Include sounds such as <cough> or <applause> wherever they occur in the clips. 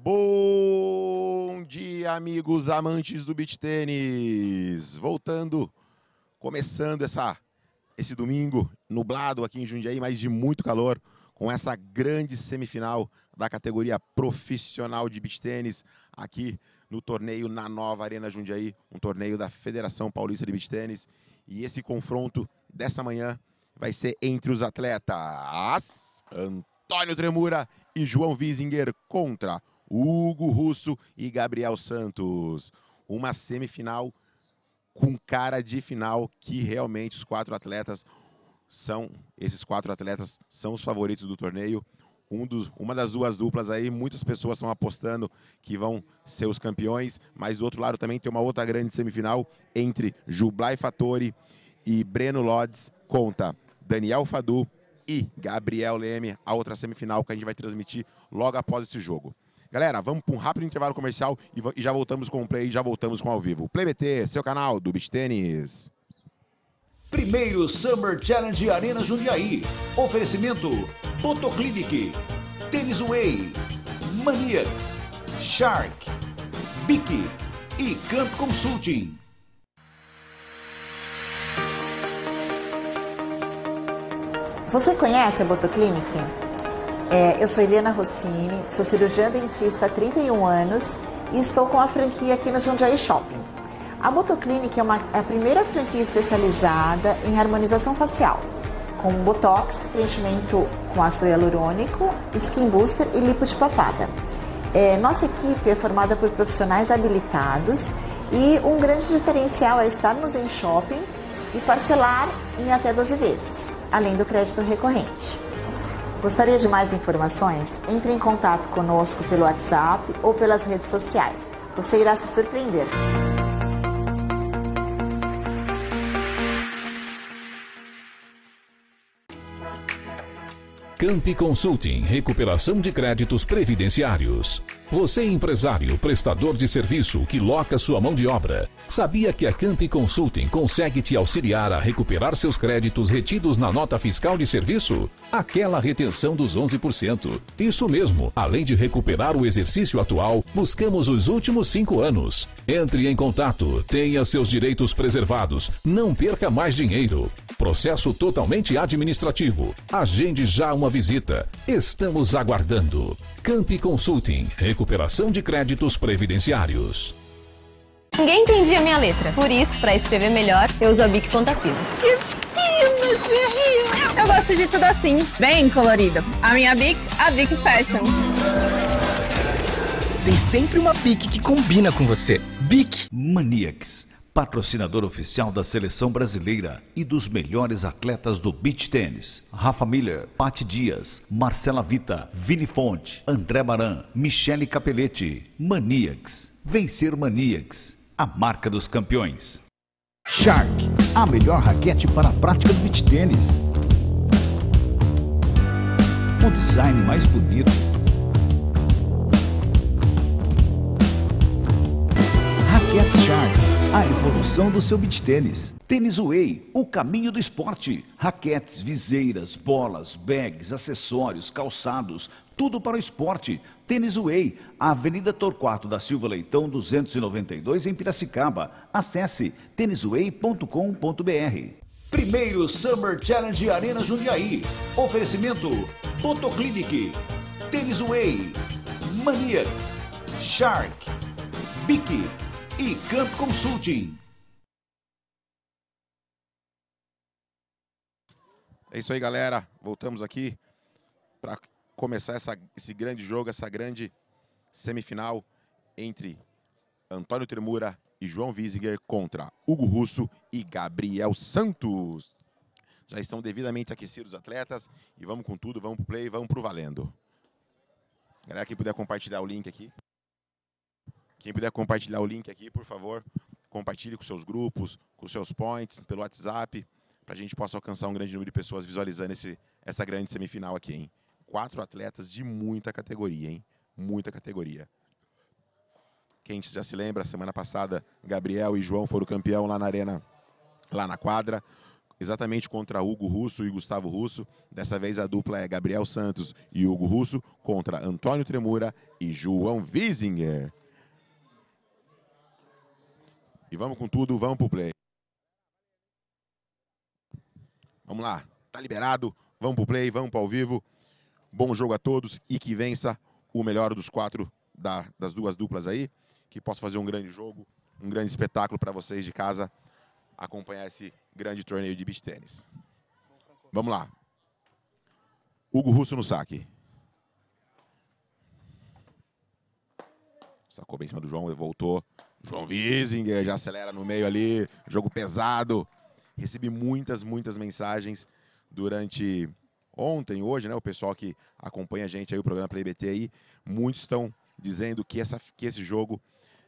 Bom dia, amigos amantes do beach tênis. Voltando, começando essa esse domingo nublado aqui em Jundiaí, mas de muito calor, com essa grande semifinal da categoria profissional de beach tênis aqui no torneio na Nova Arena Jundiaí, um torneio da Federação Paulista de Beach Tênis, e esse confronto dessa manhã vai ser entre os atletas Antônio Tremura e João Visinger contra Hugo Russo e Gabriel Santos. Uma semifinal com cara de final que realmente os quatro atletas são esses quatro atletas são os favoritos do torneio. Um dos, uma das duas duplas aí, muitas pessoas estão apostando que vão ser os campeões, mas do outro lado também tem uma outra grande semifinal entre Jublai Fattori e Breno Lodes conta Daniel Fadu e Gabriel Leme, a outra semifinal que a gente vai transmitir logo após esse jogo. Galera, vamos para um rápido intervalo comercial e, já voltamos com o play, já voltamos com ao vivo. Play BT, seu canal do Beach Tênis. Primeiro Summer Challenge Arena Jundiaí. Oferecimento Fotoclinic, Tênis Way, Maniacs, Shark, Bic e Camp Consulting. Você conhece a Botoclinic? É, eu sou Helena Rossini, sou cirurgiã dentista há 31 anos e estou com a franquia aqui no Jundiaí Shopping. A Botoclinic é, uma, é a primeira franquia especializada em harmonização facial, com botox, preenchimento com ácido hialurônico, skin booster e lipo de papada. É, nossa equipe é formada por profissionais habilitados e um grande diferencial é estarmos em shopping e parcelar em até 12 vezes, além do crédito recorrente. Gostaria de mais informações? Entre em contato conosco pelo WhatsApp ou pelas redes sociais. Você irá se surpreender. Camp Consulting Recuperação de Créditos Previdenciários. Você empresário, prestador de serviço que loca sua mão de obra, sabia que a Camp Consulting consegue te auxiliar a recuperar seus créditos retidos na nota fiscal de serviço? Aquela retenção dos 11%. Isso mesmo, além de recuperar o exercício atual, buscamos os últimos cinco anos. Entre em contato, tenha seus direitos preservados, não perca mais dinheiro. Processo totalmente administrativo. Agende já uma visita. Estamos aguardando. Camp Consulting, recuperação de créditos previdenciários. Ninguém entendia minha letra, por isso, para escrever melhor, eu uso a Bic Pontapino. Eu gosto de tudo assim, bem colorido. A minha Bic, a Bic Fashion. Tem sempre uma Bic que combina com você. Bic Maniacs patrocinador oficial da seleção brasileira e dos melhores atletas do beach tênis: Rafa Miller, Pati Dias, Marcela Vita, Vini Fonte, André Baran, Michele Capelletti, Maniacs, Vencer Maniacs, a marca dos campeões. Shark, a melhor raquete para a prática do beach tênis. O design mais bonito A evolução do seu beat tênis. Tênis Way, o caminho do esporte. Raquetes, viseiras, bolas, bags, acessórios, calçados, tudo para o esporte. Tênis Way, Avenida Torquato da Silva Leitão, 292, em Piracicaba. Acesse tênisway.com.br. Primeiro Summer Challenge Arena Jundiaí. Oferecimento Fotoclinic, Tênis Way, Maniacs, Shark, Bique e Camp Consulting. É isso aí, galera. Voltamos aqui para começar essa, esse grande jogo, essa grande semifinal entre Antônio Tremura e João Visinger contra Hugo Russo e Gabriel Santos. Já estão devidamente aquecidos os atletas e vamos com tudo, vamos pro play, vamos pro valendo. Galera que puder compartilhar o link aqui. Quem puder compartilhar o link aqui, por favor, compartilhe com seus grupos, com seus points, pelo WhatsApp, para a gente possa alcançar um grande número de pessoas visualizando esse, essa grande semifinal aqui, hein? Quatro atletas de muita categoria, hein? Muita categoria. Quem já se lembra, semana passada, Gabriel e João foram campeão lá na arena, lá na quadra exatamente contra Hugo Russo e Gustavo Russo. Dessa vez a dupla é Gabriel Santos e Hugo Russo contra Antônio Tremura e João Wiesinger. E vamos com tudo, vamos pro play. Vamos lá, tá liberado, vamos pro play, vamos pro ao vivo. Bom jogo a todos e que vença o melhor dos quatro da, das duas duplas aí. Que possa fazer um grande jogo, um grande espetáculo para vocês de casa acompanhar esse grande torneio de beach tênis. Vamos lá. Hugo Russo no saque. Sacou bem em cima do João, voltou. João Wiesinger já acelera no meio ali, jogo pesado. Recebi muitas, muitas mensagens durante ontem, hoje, né? O pessoal que acompanha a gente aí, o programa PlayBT aí, muitos estão dizendo que, essa, que esse jogo,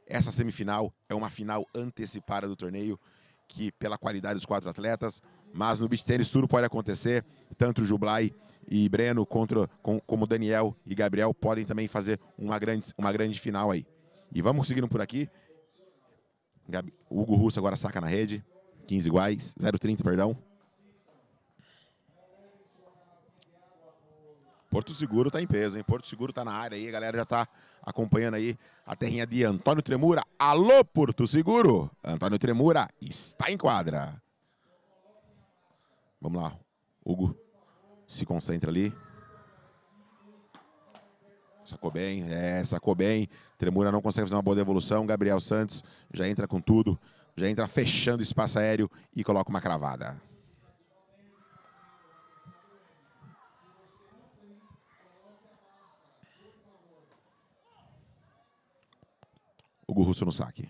essa semifinal, é uma final antecipada do torneio, que pela qualidade dos quatro atletas, mas no beach tênis tudo pode acontecer, tanto o Jublai e Breno contra, com, como Daniel e Gabriel podem também fazer uma grande, uma grande final aí. E vamos seguindo por aqui. Gabi, Hugo Russo agora saca na rede. 15 iguais. 0,30, perdão. Porto Seguro está em peso, hein? Porto Seguro está na área aí, a galera já está acompanhando aí a terrinha de Antônio Tremura. Alô, Porto Seguro! Antônio Tremura está em quadra. Vamos lá, Hugo se concentra ali. Sacou bem, é, sacou bem. Tremura não consegue fazer uma boa devolução. Gabriel Santos já entra com tudo, já entra fechando o espaço aéreo e coloca uma cravada. O Gurrusso no saque.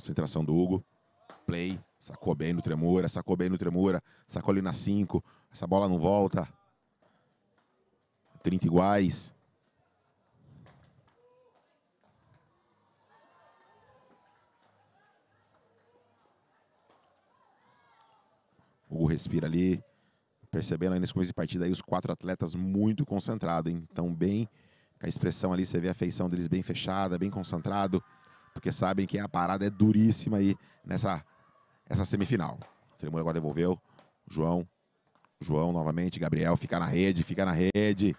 Concentração do Hugo. Play. Sacou bem no Tremura, sacou bem no Tremura. Sacou ali na 5. Essa bola não volta. 30 iguais. Hugo respira ali. Percebendo aí nesse começo de partida aí os quatro atletas muito concentrados, hein? Então bem, com a expressão ali, você vê a feição deles bem fechada, bem concentrado porque sabem que a parada é duríssima aí nessa essa semifinal. O agora devolveu. João. João novamente. Gabriel fica na rede, fica na rede.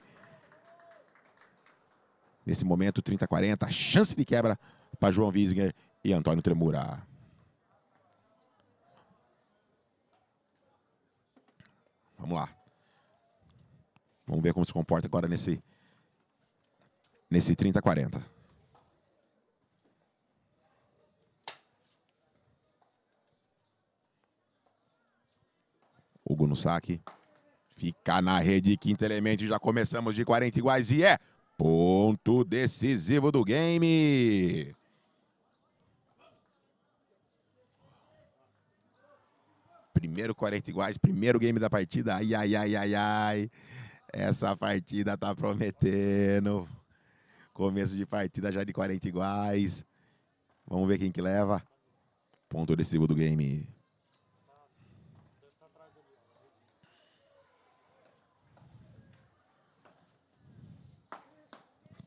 Nesse momento, 30-40, chance de quebra para João Wiesinger e Antônio Tremura. Vamos lá. Vamos ver como se comporta agora nesse, nesse 30-40. Hugo no saque. Fica na rede, quinto elemento, já começamos de 40 iguais e é ponto decisivo do game. Primeiro 40 iguais, primeiro game da partida. Ai, ai, ai, ai, ai. Essa partida tá prometendo. Começo de partida já de 40 iguais. Vamos ver quem que leva. Ponto decisivo do game.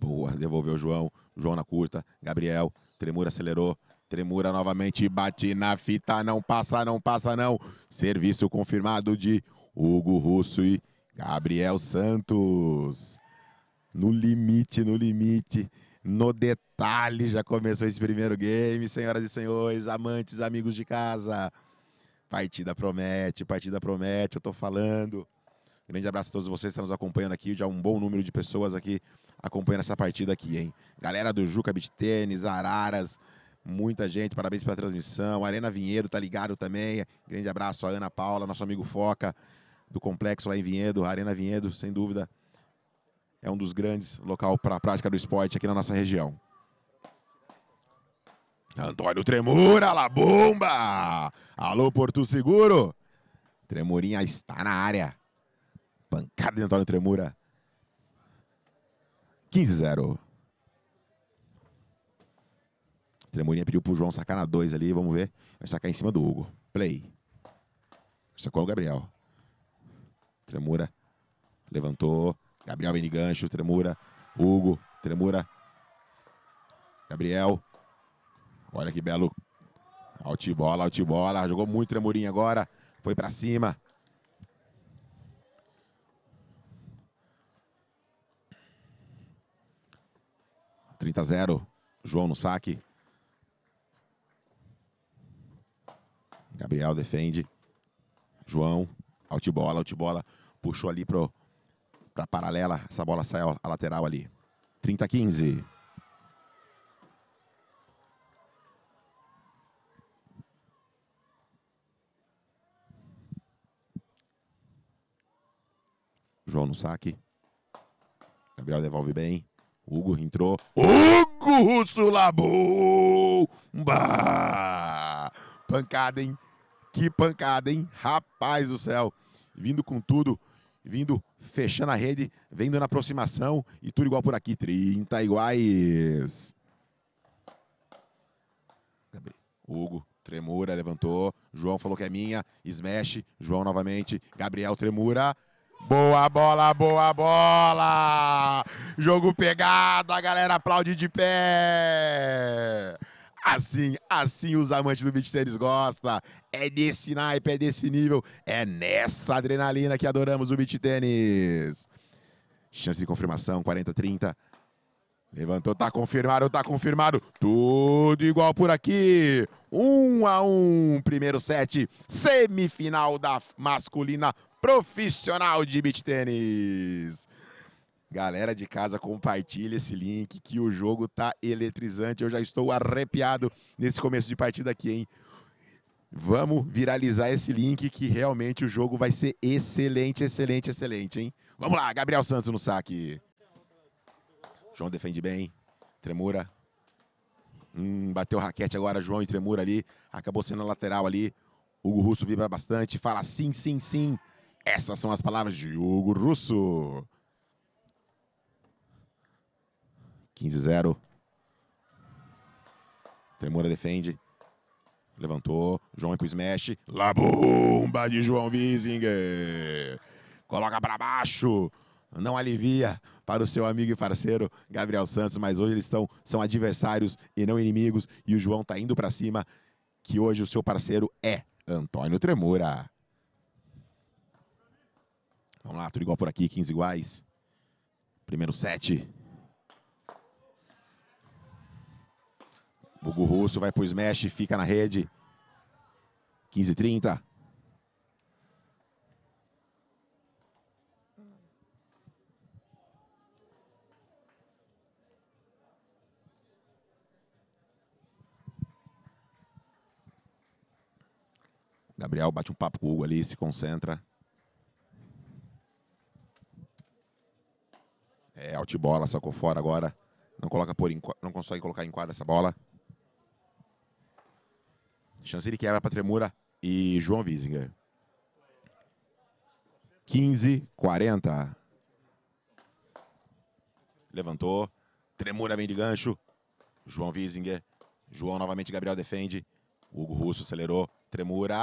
Boa, devolveu o João. João na curta. Gabriel. Tremura acelerou. Tremura novamente. Bate na fita. Não passa, não passa, não. Serviço confirmado de Hugo Russo e Gabriel Santos. No limite, no limite. No detalhe, já começou esse primeiro game, senhoras e senhores, amantes, amigos de casa. Partida promete, partida promete, eu tô falando. Grande abraço a todos vocês que estão nos acompanhando aqui. Já um bom número de pessoas aqui acompanhando essa partida aqui, hein? Galera do Juca Beat Tênis, Araras, muita gente. Parabéns pela transmissão. Arena Vinhedo tá ligado também. Grande abraço a Ana Paula, nosso amigo Foca do complexo lá em Vinhedo, Arena Vinhedo, sem dúvida. É um dos grandes local para a prática do esporte aqui na nossa região. Antônio Tremura, la bomba! Alô, Porto Seguro! Tremurinha está na área. Pancada de Antônio Tremura. 15-0. Tremurinha pediu pro João sacar na 2 ali, vamos ver. Vai sacar em cima do Hugo. Play. Sacou o Gabriel. Tremura. Levantou. Gabriel vem de gancho. Tremura. Hugo. Tremura. Gabriel. Olha que belo. Altibola, altibola. Jogou muito Tremurinha agora. Foi para cima. 30 a 0. João no saque. Gabriel defende. João, altibola, altibola. Puxou ali para a paralela. Essa bola sai a lateral ali. 30 a 15. João no saque. Gabriel devolve bem. Hugo entrou. Hugo Russo Labumba! Pancada, hein? Que pancada, hein? Rapaz do céu! Vindo com tudo, vindo fechando a rede, vendo na aproximação e tudo igual por aqui. 30 iguais. Hugo, Tremura levantou. João falou que é minha. Smash. João novamente. Gabriel Tremura. Boa bola, boa bola! Jogo pegado, a galera aplaude de pé! Assim, assim os amantes do beat tênis gostam. É desse naipe, é desse nível, é nessa adrenalina que adoramos o beat tênis. Chance de confirmação, 40-30. Levantou, tá confirmado, tá confirmado. Tudo igual por aqui. Um a um, primeiro set, semifinal da masculina profissional de beach tênis. Galera de casa, compartilha esse link que o jogo tá eletrizante. Eu já estou arrepiado nesse começo de partida aqui, hein? Vamos viralizar esse link que realmente o jogo vai ser excelente, excelente, excelente, hein? Vamos lá, Gabriel Santos no saque. João defende bem. Tremura. Hum, bateu raquete agora, João e Tremura ali. Acabou sendo a lateral ali. Hugo Russo vibra bastante, fala sim, sim, sim. Essas são as palavras de Hugo Russo. 15-0. Temura defende. Levantou. João pro smash. Labumba de João Wiesinger. Coloca para baixo. Não alivia para o seu amigo e parceiro Gabriel Santos, mas hoje eles são adversários e não inimigos. E o João tá indo para cima, que hoje o seu parceiro é Antônio Tremura. Vamos lá, tudo igual por aqui, 15 iguais. Primeiro set. Bugo Russo vai pro smash, fica na rede. 15 30. Gabriel bate um papo com o Hugo ali, se concentra. É, altibola, sacou fora agora. Não, coloca por, não consegue colocar em quadra essa bola. Chance de quebra para Tremura e João Wiesinger. 15, 40. Levantou. Tremura vem de gancho. João Wiesinger. João novamente, Gabriel defende. Hugo Russo acelerou. Tremura.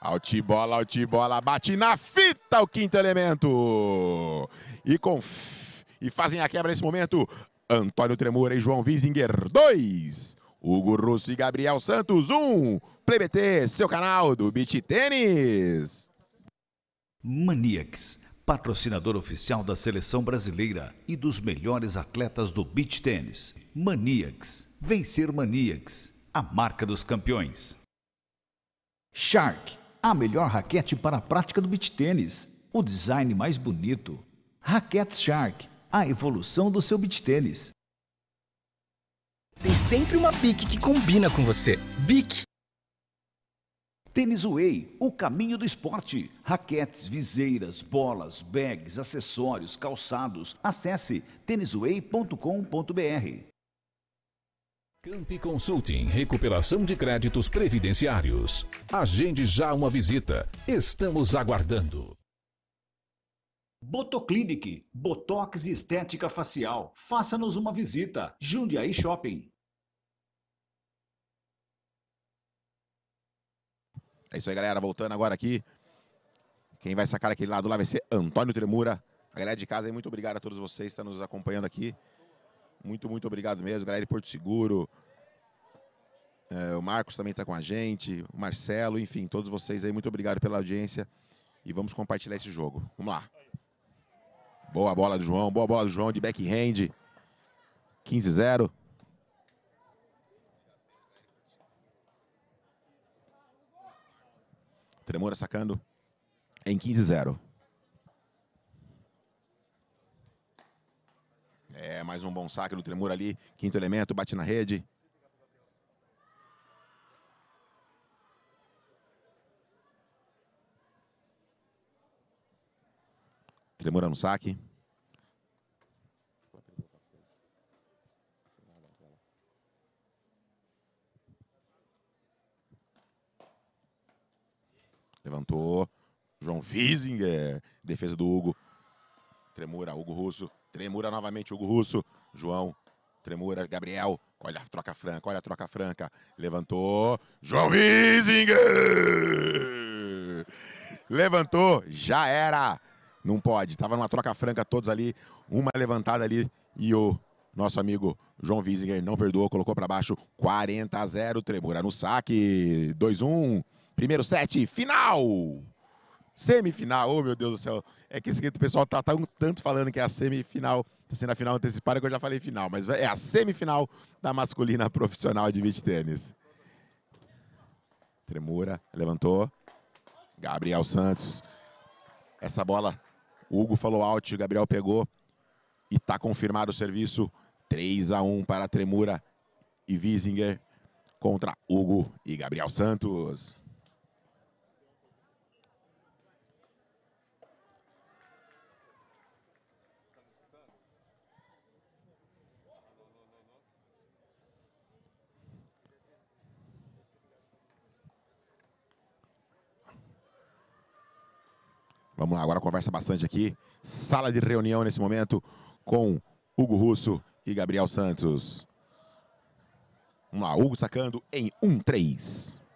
Altibola, altibola, bate na fita o quinto elemento. E, conf... e fazem a quebra nesse momento. Antônio Tremura e João Wiesinger, 2. Hugo Russo e Gabriel Santos, 1. Um. PBT seu canal do Beach Tênis. Maniacs, patrocinador oficial da seleção brasileira e dos melhores atletas do beach tênis. Maniacs, vencer Maniacs, a marca dos campeões. Shark a melhor raquete para a prática do beach tênis. O design mais bonito. Raquete Shark. A evolução do seu beach tênis. Tem sempre uma BIC que combina com você. BIC. Tênis Way, o caminho do esporte. Raquetes, viseiras, bolas, bags, acessórios, calçados. Acesse tênisway.com.br. Camp Consulting Recuperação de Créditos Previdenciários. Agende já uma visita. Estamos aguardando. Botoclinic, Botox e Estética Facial. Faça-nos uma visita. Jundiaí Shopping. É isso aí, galera. Voltando agora aqui. Quem vai sacar aquele lado lá vai ser Antônio Tremura. A galera de casa, muito obrigado a todos vocês que estão nos acompanhando aqui. Muito, muito obrigado mesmo, galera de Porto Seguro. É, o Marcos também está com a gente, o Marcelo, enfim, todos vocês aí, muito obrigado pela audiência. E vamos compartilhar esse jogo. Vamos lá. Boa bola do João, boa bola do João de backhand. 15-0. Tremora sacando em 15-0. É, mais um bom saque do Tremura ali. Quinto elemento, bate na rede. Tremura é no saque. Levantou. João Visinger. Defesa do Hugo. Tremura, Hugo Russo. Tremura novamente, Hugo Russo. João, Tremura, Gabriel. Olha a troca franca, olha a troca franca. Levantou. João Wiesinger! Levantou, já era. Não pode. Tava numa troca franca, todos ali. Uma levantada ali e o nosso amigo João Wiesinger não perdoou, colocou para baixo 40 a 0, Tremura no saque, 2-1, primeiro set, final! Semifinal, oh meu Deus do céu. É que esse o pessoal tá, tá um tanto falando que é a semifinal, tá sendo a final antecipada que eu já falei final, mas é a semifinal da masculina profissional de beach tênis. Tremura, levantou. Gabriel Santos. Essa bola, Hugo falou out, Gabriel pegou. E tá confirmado o serviço. 3 a 1 para Tremura e Wiesinger contra Hugo e Gabriel Santos. Vamos lá, agora conversa bastante aqui. Sala de reunião nesse momento com Hugo Russo e Gabriel Santos. Vamos lá, Hugo sacando em 1-3. Um,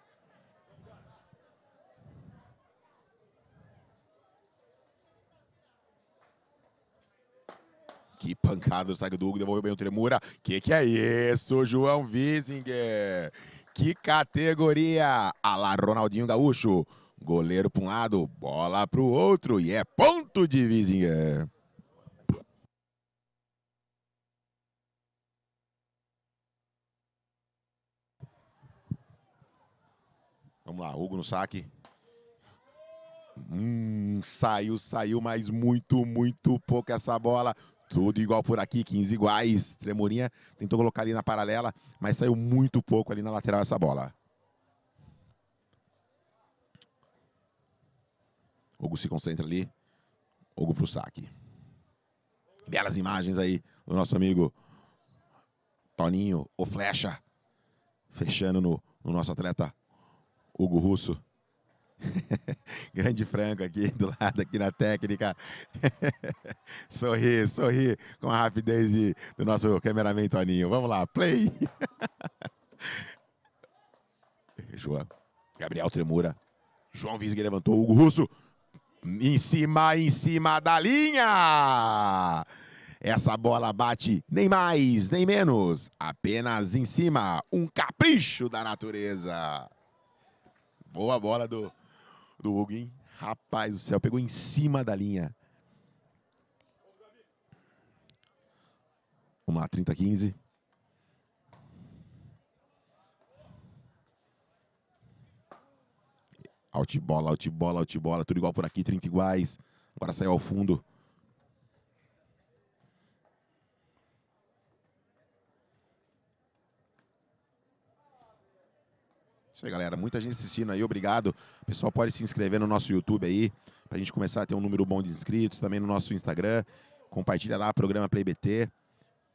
Que pancada do saque do Hugo, devolveu bem o Tremura. Que que é isso, João Visinger? Que categoria! Alá, Ronaldinho Gaúcho. Goleiro para um lado, bola para o outro e é ponto de vizinha. Vamos lá, Hugo no saque. Hum, saiu, saiu, mas muito, muito pouco essa bola. Tudo igual por aqui, 15 iguais. Tremorinha tentou colocar ali na paralela, mas saiu muito pouco ali na lateral essa bola. Hugo se concentra ali. Hugo pro saque. Belas imagens aí do nosso amigo Toninho, o Flecha. Fechando no, no nosso atleta Hugo Russo. <laughs> Grande Franco aqui do lado, aqui na técnica. <laughs> sorri, sorri com a rapidez do nosso cameraman Toninho. Vamos lá, play! João. <laughs> Gabriel Tremura. João Visga levantou. Hugo Russo. Em cima, em cima da linha! Essa bola bate nem mais, nem menos, apenas em cima. Um capricho da natureza. Boa bola do, do Hugo, hein? Rapaz do céu, pegou em cima da linha. Vamos lá, 30 15. Outbola, outbola, outbola. tudo igual por aqui, 30 iguais. Agora saiu ao fundo. Isso aí, galera. Muita gente assistindo aí, obrigado. O pessoal pode se inscrever no nosso YouTube aí, pra gente começar a ter um número bom de inscritos, também no nosso Instagram. Compartilha lá, o programa PlayBT.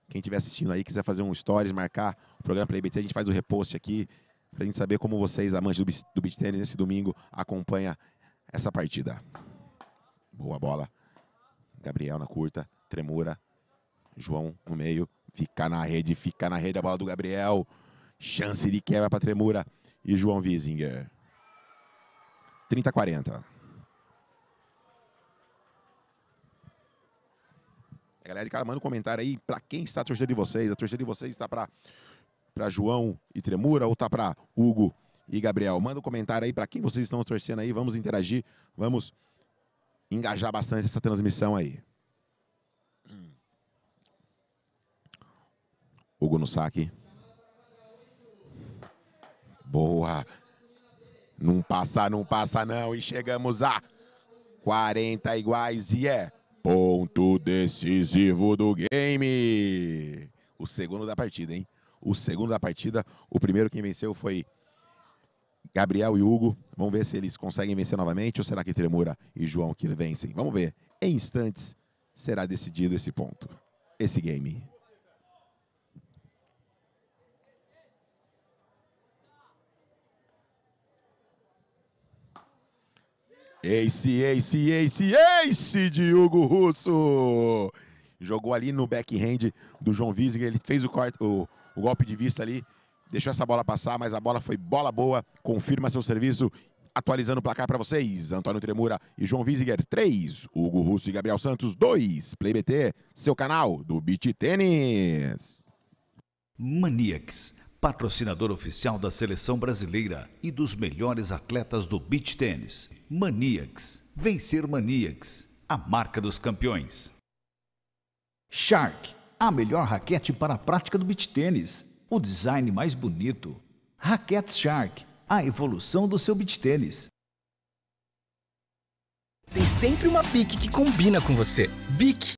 Quem estiver assistindo aí, quiser fazer um stories, marcar o programa PlayBT, a gente faz o repost aqui para a gente saber como vocês, amantes do, do beat tênis, nesse domingo acompanha essa partida. Boa bola. Gabriel na curta, tremura. João no meio, fica na rede, fica na rede a bola do Gabriel. Chance de quebra para tremura e João Wiesinger. 30 40. A galera de um comentário aí, para quem está a torcida de vocês? A torcida de vocês está para para João e Tremura ou tá para Hugo e Gabriel? Manda um comentário aí para quem vocês estão torcendo aí, vamos interagir, vamos engajar bastante essa transmissão aí. Hugo no saque. Boa. Não passa, não passa não. E chegamos a 40 iguais e é ponto decisivo do game. O segundo da partida, hein? o segundo da partida. O primeiro quem venceu foi Gabriel e Hugo. Vamos ver se eles conseguem vencer novamente ou será que Tremura e João que vencem. Vamos ver. Em instantes será decidido esse ponto, esse game. Ace, ace, ace, ace de Hugo Russo. Jogou ali no backhand do João Wiesing, ele fez o, corte, o, o golpe de vista ali deixou essa bola passar, mas a bola foi bola boa, confirma seu serviço. Atualizando o placar para vocês, Antônio Tremura e João Visiger, 3, Hugo Russo e Gabriel Santos, 2, PlayBT, seu canal do Beach Tênis. Maniacs, patrocinador oficial da seleção brasileira e dos melhores atletas do Beach Tênis. Maniacs, vencer Maniacs, a marca dos campeões. Shark, a melhor raquete para a prática do beach tênis. O design mais bonito. Raquete Shark. A evolução do seu beach tênis. Tem sempre uma bique que combina com você. bique.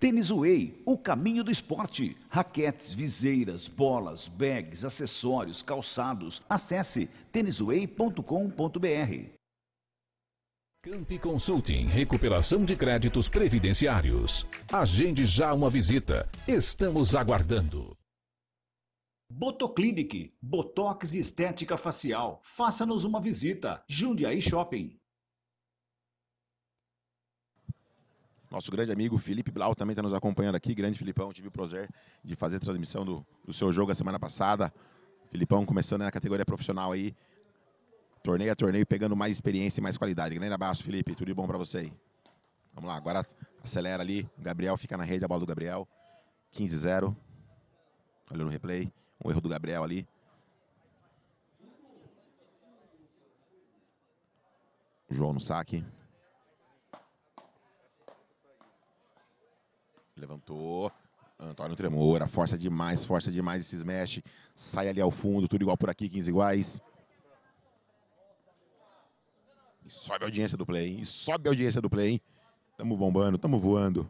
Tênis Way, o caminho do esporte. Raquetes, viseiras, bolas, bags, acessórios, calçados. Acesse tênisway.com.br. Camp Consulting Recuperação de Créditos Previdenciários. Agende já uma visita. Estamos aguardando. Botoclinic, Botox e Estética Facial. Faça-nos uma visita. Jundiaí Shopping. Nosso grande amigo Felipe Blau também está nos acompanhando aqui. Grande Filipão, tive o prazer de fazer a transmissão do, do seu jogo a semana passada. Filipão começando na categoria profissional aí, Torneio a é torneio, pegando mais experiência e mais qualidade. Grande abraço, Felipe. Tudo de bom para você aí. Vamos lá, agora acelera ali. Gabriel fica na rede, a bola do Gabriel. 15-0. Olha no replay. Um erro do Gabriel ali. João no saque. Levantou. Antônio Tremora, força demais, força demais esse smash. Sai ali ao fundo, tudo igual por aqui, 15 iguais. E sobe a audiência do Play, hein? E sobe a audiência do Play, hein? Tamo bombando, tamo voando.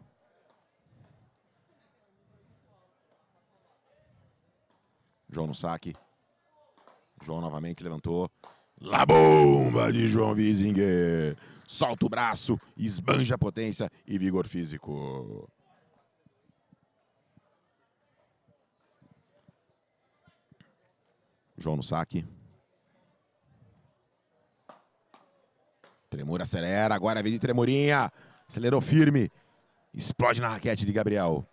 João no saque. João novamente levantou. La bomba de João Wiesinger. Solta o braço, esbanja a potência e vigor físico. João no saque. Tremura acelera, agora vem de Tremurinha. Acelerou firme. Explode na raquete de Gabriel.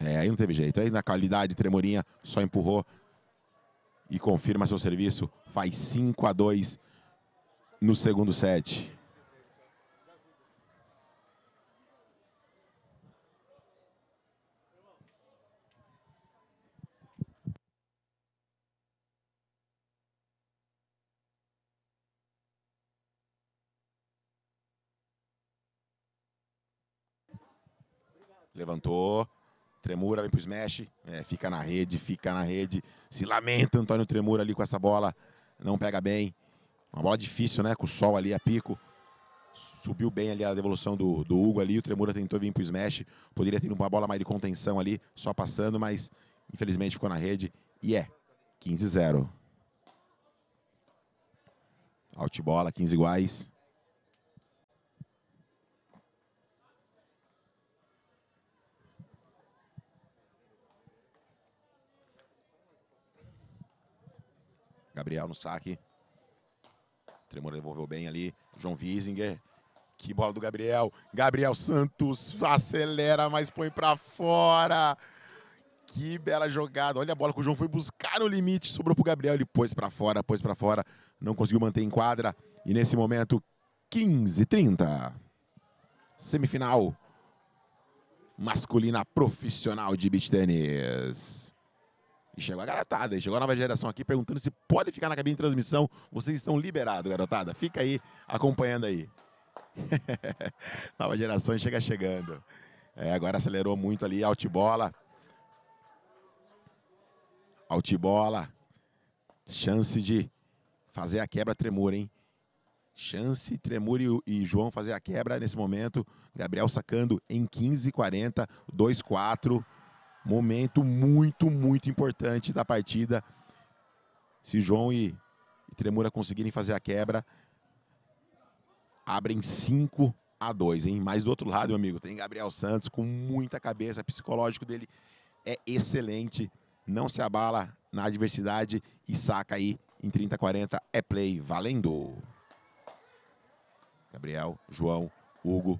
É, aí não teve jeito. Aí na qualidade, Tremorinha só empurrou e confirma seu serviço. Faz 5 a 2 no segundo set. Levantou. Tremura vem pro smash, é, fica na rede, fica na rede. Se lamenta Antônio Tremura ali com essa bola, não pega bem. Uma bola difícil, né? Com o sol ali a é pico. Subiu bem ali a devolução do, do Hugo ali. O Tremura tentou vir pro smash. Poderia ter uma bola mais de contenção ali, só passando, mas infelizmente ficou na rede. E é 15-0. bola, 15 iguais. Gabriel no saque. Tremor devolveu bem ali. João Wiesinger. Que bola do Gabriel. Gabriel Santos acelera, mas põe para fora. Que bela jogada. Olha a bola que o João foi buscar o limite. Sobrou pro Gabriel. Ele pôs para fora, pôs para fora. Não conseguiu manter em quadra. E nesse momento, 15-30. Semifinal masculina profissional de beach tênis. E chegou a garotada, chegou a nova geração aqui perguntando se pode ficar na cabine de transmissão. Vocês estão liberados, garotada. Fica aí acompanhando aí. <laughs> nova geração chega chegando. É, agora acelerou muito ali, altibola. Altibola. Chance de fazer a quebra tremura, hein? Chance, Tremuri e João fazer a quebra nesse momento. Gabriel sacando em 15,40, 4. Momento muito, muito importante da partida. Se João e, e Tremura conseguirem fazer a quebra, abrem 5 a 2, hein? Mas do outro lado, meu amigo, tem Gabriel Santos com muita cabeça, o psicológico dele é excelente, não se abala na adversidade e saca aí em 30 40 é play, valendo. Gabriel, João, Hugo.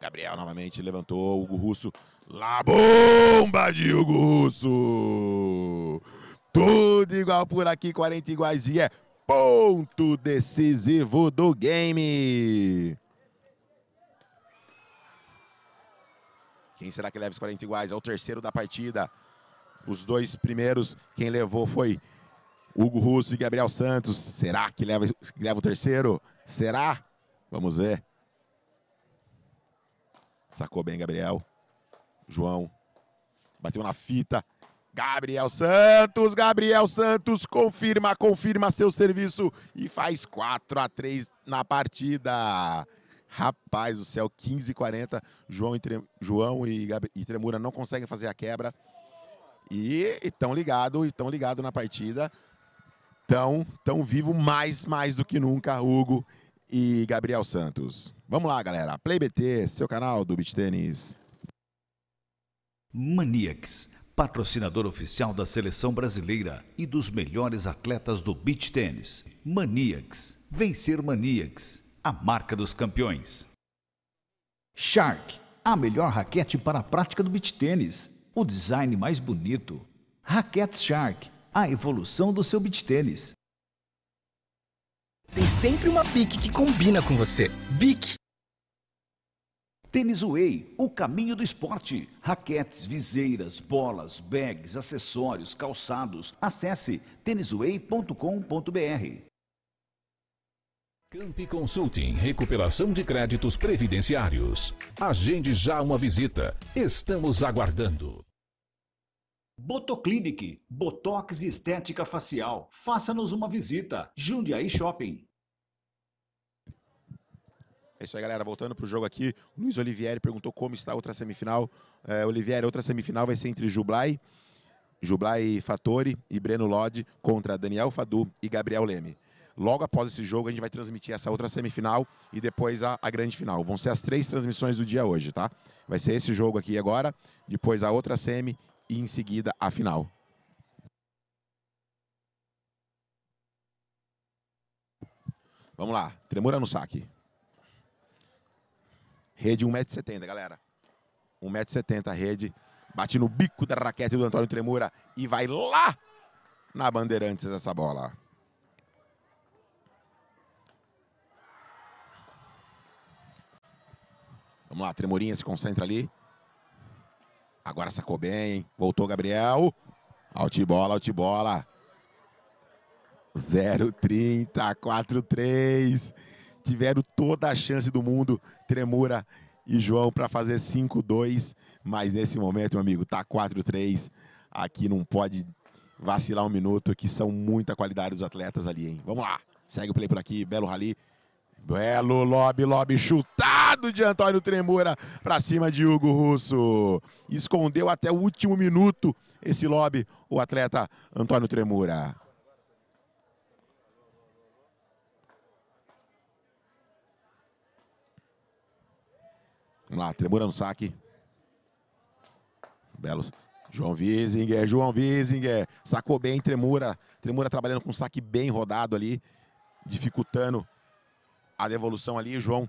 Gabriel novamente levantou, Hugo Russo La bomba, Hugo Russo! Tudo igual por aqui, 40 iguais e é ponto decisivo do game. Quem será que leva os 40 iguais? É o terceiro da partida. Os dois primeiros, quem levou foi Hugo Russo e Gabriel Santos. Será que leva, que leva o terceiro? Será? Vamos ver. Sacou bem, Gabriel. João. Bateu na fita. Gabriel Santos, Gabriel Santos confirma, confirma seu serviço e faz 4 a 3 na partida. Rapaz do céu, 15 e 40, João e, João e, e Tremura não conseguem fazer a quebra. E estão ligados, estão ligados na partida. Estão tão vivo mais, mais do que nunca, Hugo e Gabriel Santos. Vamos lá, galera. Play BT, seu canal do Beach Tênis. Maniacs, patrocinador oficial da seleção brasileira e dos melhores atletas do beach tênis. Maniacs, vencer Maniacs, a marca dos campeões. Shark, a melhor raquete para a prática do beach tênis, o design mais bonito. Raquete Shark, a evolução do seu beach tênis. Tem sempre uma BIC que combina com você. BIC Tênis Way, o caminho do esporte. Raquetes, viseiras, bolas, bags, acessórios, calçados. Acesse tênisway.com.br. Camp Consulting, recuperação de créditos previdenciários. Agende já uma visita. Estamos aguardando. Botoclinic, Botox e Estética Facial. Faça-nos uma visita. Jundiaí Shopping. É isso aí, galera. Voltando para o jogo aqui, o Luiz Olivieri perguntou como está a outra semifinal. É, Olivieri, outra semifinal vai ser entre Jublai, Jublai Fattori e Breno Lodi contra Daniel Fadu e Gabriel Leme. Logo após esse jogo, a gente vai transmitir essa outra semifinal e depois a, a grande final. Vão ser as três transmissões do dia hoje, tá? Vai ser esse jogo aqui agora, depois a outra semi e em seguida a final. Vamos lá, tremura no saque. Rede 1,70m, galera. 1,70m a rede. Bate no bico da raquete do Antônio Tremura e vai lá na Bandeirantes essa bola. Vamos lá, Tremurinha se concentra ali. Agora sacou bem. Voltou Gabriel. Altibola, altibola. 0,30, 4,3 tiveram toda a chance do mundo, Tremura e João, para fazer 5-2, mas nesse momento, meu amigo, tá 4-3, aqui não pode vacilar um minuto, que são muita qualidade dos atletas ali, hein? Vamos lá, segue o play por aqui, belo rally, belo lobby, lobby chutado de Antônio Tremura para cima de Hugo Russo, escondeu até o último minuto esse lobby, o atleta Antônio Tremura. Vamos lá, Tremura no saque. Belo. João Wiesinger, João Wiesinger. Sacou bem, Tremura. Tremura trabalhando com um saque bem rodado ali, dificultando a devolução ali. João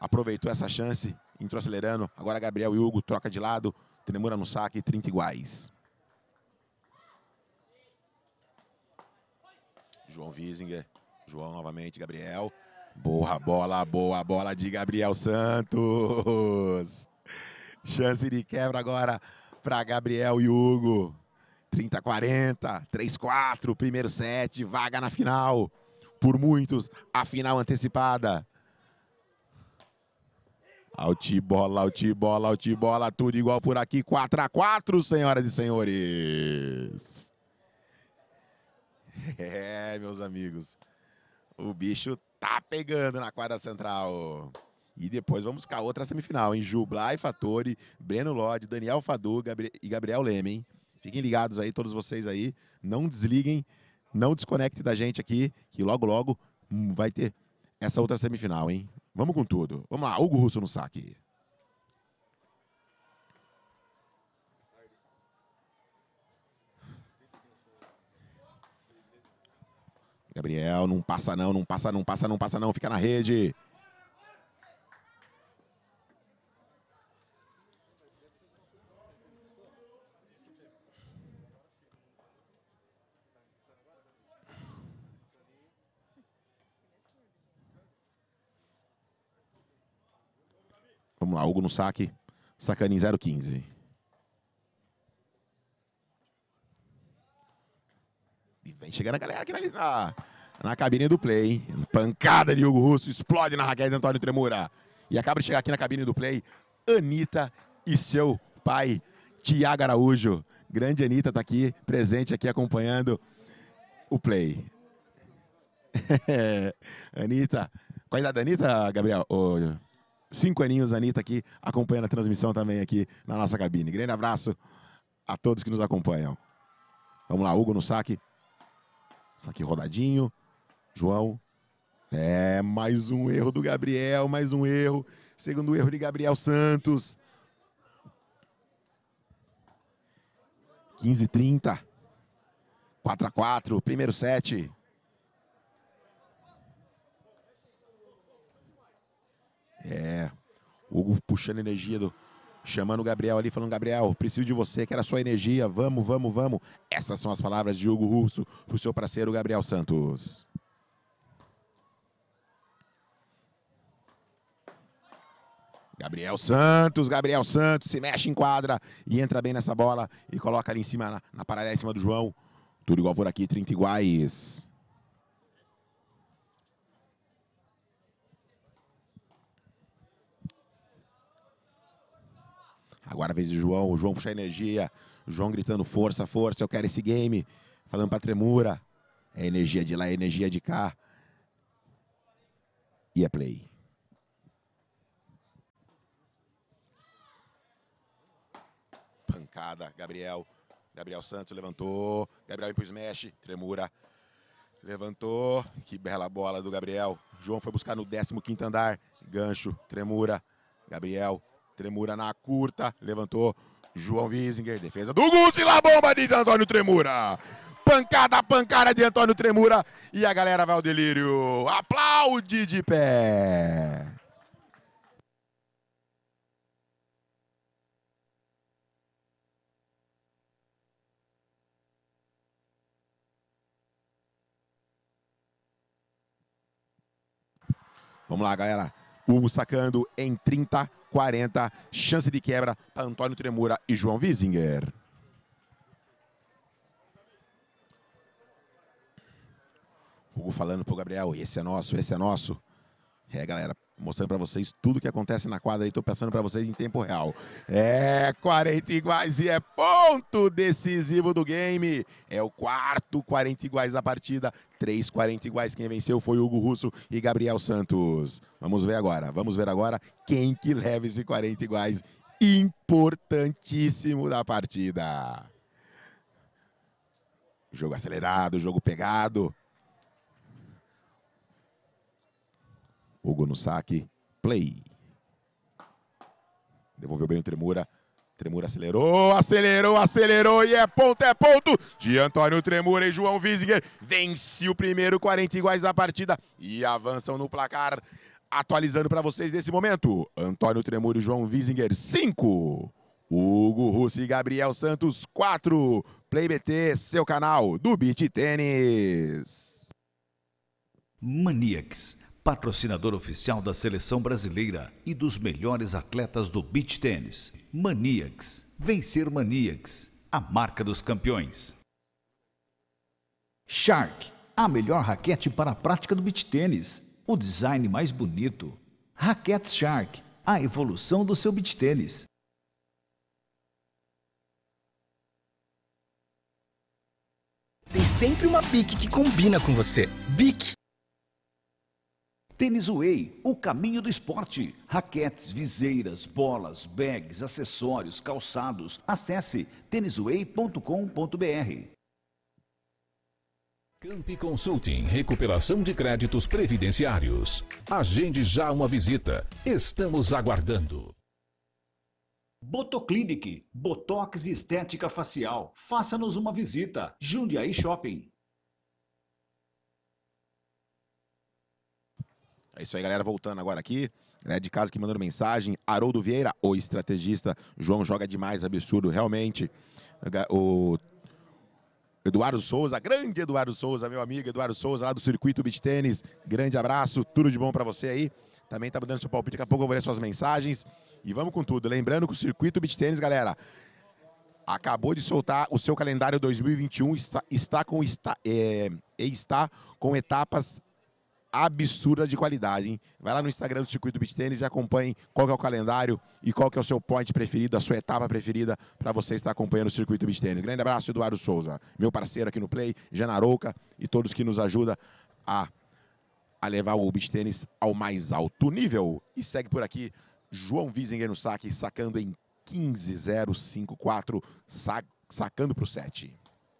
aproveitou essa chance, entrou acelerando. Agora Gabriel e Hugo troca de lado. Tremura no saque, 30 iguais. João Wiesinger. João novamente, Gabriel. Boa bola, boa bola de Gabriel Santos. Chance de quebra agora para Gabriel e Hugo. 30 40, 3 4, primeiro set, vaga na final. Por muitos, a final antecipada. Altibola, altibola, altibola, tudo igual por aqui. 4 a 4, senhoras e senhores. É, meus amigos. O bicho tá pegando na quadra central. E depois vamos buscar outra semifinal, hein? Jublai Fattori, Breno Lodi, Daniel Fadu Gabri e Gabriel Leme, hein? Fiquem ligados aí, todos vocês aí. Não desliguem, não desconectem da gente aqui, que logo, logo hum, vai ter essa outra semifinal, hein? Vamos com tudo. Vamos lá, Hugo Russo no saque. Gabriel, não passa não, não passa, não passa, não passa não, fica na rede. Vamos lá, Hugo no saque. Sacanin 015. E vem chegando a galera aqui na, na, na cabine do play, hein? Pancada de Hugo Russo, explode na raquete de Antônio Tremura. E acaba de chegar aqui na cabine do play, Anitta e seu pai, Tiago Araújo. Grande Anitta tá aqui, presente aqui, acompanhando o play. <laughs> Anitta, qual a idade da Anitta, Gabriel? Oh, cinco aninhos, Anitta aqui, acompanhando a transmissão também aqui na nossa cabine. Grande abraço a todos que nos acompanham. Vamos lá, Hugo no saque. Saque rodadinho. João. É, mais um erro do Gabriel, mais um erro. Segundo erro de Gabriel Santos. 15 30. 4 a 4, primeiro set. É. Hugo puxando energia do chamando o Gabriel ali, falando: Gabriel, preciso de você, quero a sua energia, vamos, vamos, vamos. Essas são as palavras de Hugo Russo para o seu parceiro Gabriel Santos. Gabriel Santos, Gabriel Santos se mexe em quadra e entra bem nessa bola e coloca ali em cima, na, na em cima do João. Tudo igual por aqui, 30 iguais. Agora a vez do João, o João puxa energia, o João gritando força, força, eu quero esse game, falando pra Tremura. É energia de lá, é energia de cá. E é play. Pancada, Gabriel. Gabriel Santos levantou. Gabriel impôs smash. Tremura. Levantou. Que bela bola do Gabriel. João foi buscar no 15º andar. Gancho, Tremura. Gabriel Tremura na curta, levantou João Wiesinger, defesa do Gussi, lá bomba de Antônio Tremura. Pancada, pancada de Antônio Tremura e a galera vai ao delírio. Aplaude de pé. Vamos lá, galera. Hugo sacando em 30, 40. Chance de quebra para Antônio Tremura e João Wiesinger. Hugo falando para o Gabriel, esse é nosso, esse é nosso. É, galera, mostrando para vocês tudo que acontece na quadra e tô passando para vocês em tempo real. É 40 iguais e é ponto decisivo do game. É o quarto 40 iguais da partida. 3 40 iguais. Quem venceu foi Hugo Russo e Gabriel Santos. Vamos ver agora. Vamos ver agora quem que leva esse 40 iguais importantíssimo da partida. Jogo acelerado, jogo pegado. Hugo no saque. Play. Devolveu bem o Tremura. Tremura acelerou, acelerou, acelerou e é ponto, é ponto de Antônio Tremura e João Visinger. Vence o primeiro, 40 iguais da partida e avançam no placar. Atualizando para vocês nesse momento, Antônio Tremura e João Visinger, 5. Hugo Russo e Gabriel Santos, 4. Play BT, seu canal do Beat Tênis. Maniacs patrocinador oficial da seleção brasileira e dos melhores atletas do beach tênis. Maniacs, vencer Maniacs, a marca dos campeões. Shark, a melhor raquete para a prática do beach tênis, o design mais bonito. Raquete Shark, a evolução do seu beach tênis. Tem sempre uma BIC que combina com você. BIC Tênis Way, o caminho do esporte. Raquetes, viseiras, bolas, bags, acessórios, calçados. Acesse tênisway.com.br. Camp Consulting, recuperação de créditos previdenciários. Agende já uma visita. Estamos aguardando. Botoclinic, Botox e Estética Facial. Faça-nos uma visita. Jundiaí Shopping. É isso aí, galera. Voltando agora aqui, né, de casa que mandando mensagem. Haroldo Vieira, o estrategista. João joga demais, absurdo, realmente. O Eduardo Souza, grande Eduardo Souza, meu amigo Eduardo Souza, lá do Circuito Beach Tênis. Grande abraço, tudo de bom para você aí. Também tá dando seu palpite, daqui a pouco eu vou ler suas mensagens. E vamos com tudo. Lembrando que o Circuito Beach Tênis, galera, acabou de soltar o seu calendário 2021, está, está com está, é, está com etapas absurda de qualidade, hein? Vai lá no Instagram do Circuito Beach Tênis e acompanhe qual que é o calendário e qual que é o seu point preferido, a sua etapa preferida para você estar acompanhando o Circuito Beach Tênis. Grande abraço, Eduardo Souza, meu parceiro aqui no Play, Janarouca e todos que nos ajudam a, a levar o Beach Tênis ao mais alto nível. E segue por aqui João Wiesinger no saque, sacando em 15054, sac, sacando para o 7.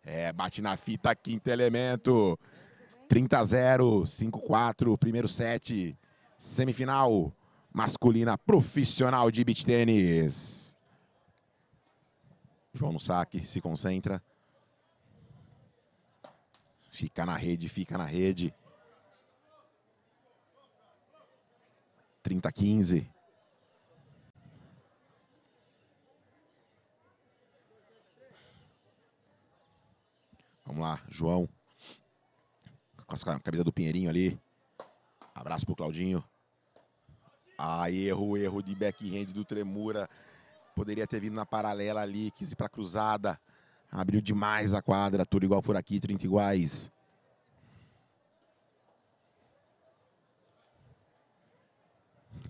É, bate na fita, quinto elemento. 30 a 0, 5 a 4, primeiro set, semifinal masculina profissional de beach tênis. João no saque, se concentra. Fica na rede, fica na rede. 30 a 15. Vamos lá, João com a camisa do Pinheirinho ali. Abraço pro Claudinho. Ah, erro, erro de backhand do Tremura. Poderia ter vindo na paralela ali, quis ir pra cruzada. Abriu demais a quadra, tudo igual por aqui, 30 iguais. <laughs>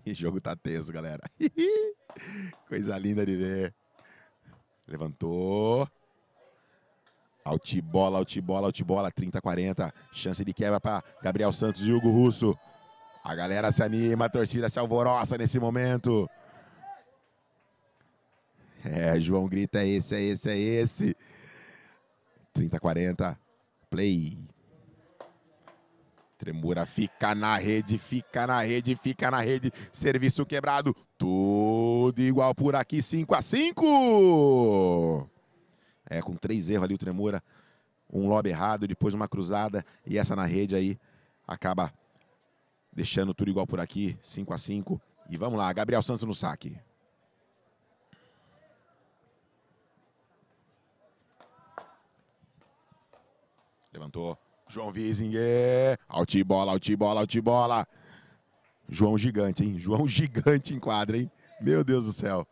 E jogo tá teso, galera. <laughs> Coisa linda de ver. Levantou. Altibola, altibola, altibola, 30, 40. Chance de quebra para Gabriel Santos e Hugo Russo. A galera se anima, a torcida se alvoroça nesse momento. É, João grita, é esse, é esse, é esse. 30, 40, play. Tremura fica na rede, fica na rede, fica na rede. Serviço quebrado, tudo igual por aqui, 5 a 5. É, com três erros ali o Tremura, um lob errado, depois uma cruzada e essa na rede aí acaba deixando tudo igual por aqui, 5 a 5 E vamos lá, Gabriel Santos no saque. Levantou. João Wiesinger. Altibola, altibola, altibola. João gigante, hein? João <laughs> gigante em quadra, hein? Meu Deus do céu.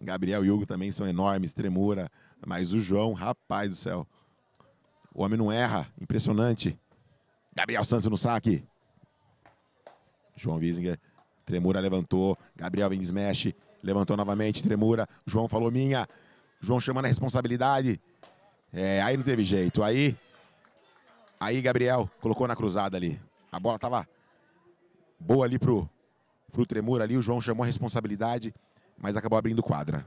Gabriel e Hugo também são enormes, tremura. Mas o João, rapaz do céu. O homem não erra. Impressionante. Gabriel Santos no saque. João Wiesinger. Tremura levantou. Gabriel vem smash. Levantou novamente. Tremura. João falou minha. João chamando a responsabilidade. É, aí não teve jeito. Aí. Aí Gabriel colocou na cruzada ali. A bola tava boa ali pro, pro Tremura ali. O João chamou a responsabilidade mas acabou abrindo quadra.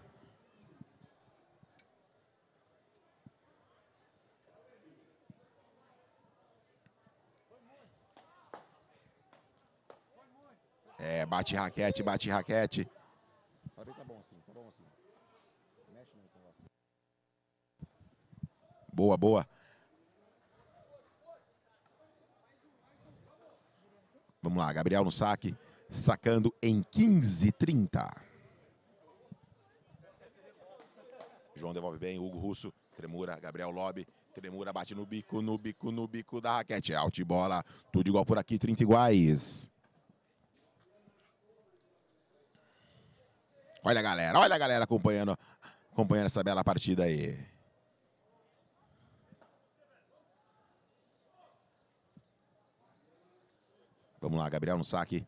É, bate raquete, bate raquete. Tá assim, tá assim. Boa, boa. Vamos lá, Gabriel no saque, sacando em 15 30. João devolve bem, Hugo Russo, Tremura, Gabriel Lobby, Tremura bate no bico, no bico, no bico da raquete. Alt bola, tudo igual por aqui, 30 iguais. Olha a galera, olha a galera acompanhando, acompanhando essa bela partida aí. Vamos lá, Gabriel no saque.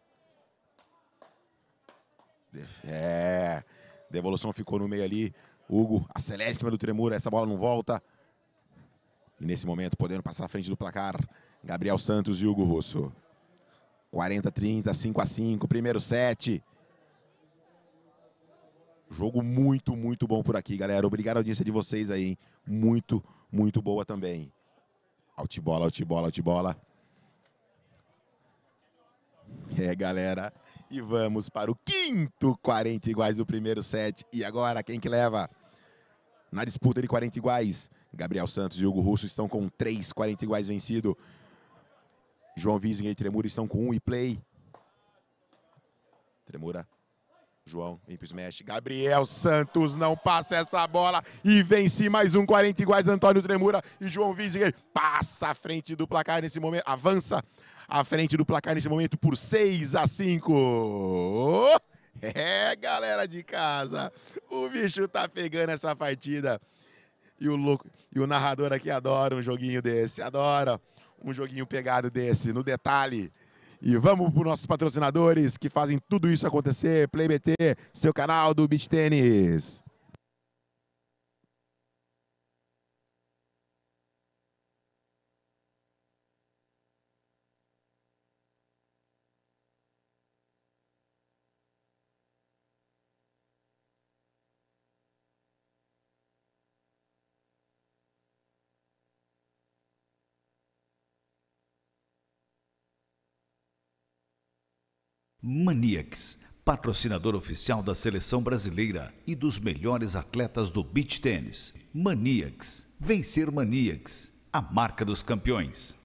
É, devolução ficou no meio ali. Hugo acelera em cima do Tremura, essa bola não volta. E nesse momento, podendo passar à frente do placar, Gabriel Santos e Hugo Russo. 40-30, a 5 primeiro set. Jogo muito, muito bom por aqui, galera. Obrigado à audiência de vocês aí, hein? Muito, muito boa também. Altibola, altibola, altibola. É, galera. E vamos para o quinto 40 iguais do primeiro set. E agora, quem que leva? Na disputa de 40 iguais, Gabriel Santos e Hugo Russo estão com 3, 40 iguais vencido. João Visinger e Tremura estão com 1 e play. Tremura, João, vem pro smash. Gabriel Santos não passa essa bola e vence mais um 40 iguais. Antônio Tremura e João Visinger passa à frente do placar nesse momento. Avança à frente do placar nesse momento por 6 a 5. É, galera de casa, o bicho tá pegando essa partida. E o louco, e o narrador aqui adora um joguinho desse, adora um joguinho pegado desse, no detalhe. E vamos para nossos patrocinadores que fazem tudo isso acontecer. PlayBT, seu canal do Beach Tênis. Maniacs, patrocinador oficial da seleção brasileira e dos melhores atletas do beach tênis. Maniacs, vencer Maniacs, a marca dos campeões.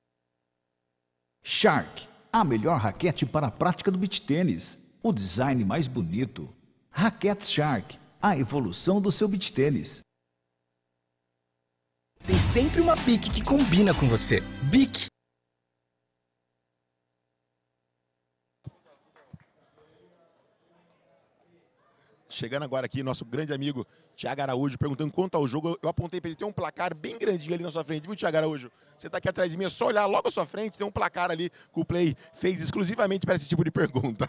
Shark, a melhor raquete para a prática do beach tênis, o design mais bonito. Raquete Shark, a evolução do seu beach tênis. Tem sempre uma pique que combina com você. Bic Chegando agora aqui, nosso grande amigo Tiago Araújo, perguntando quanto ao jogo. Eu apontei para ele, tem um placar bem grandinho ali na sua frente. Viu, Tiago Araújo? Você está aqui atrás de mim, é só olhar logo à sua frente, tem um placar ali que o Play fez exclusivamente para esse tipo de pergunta.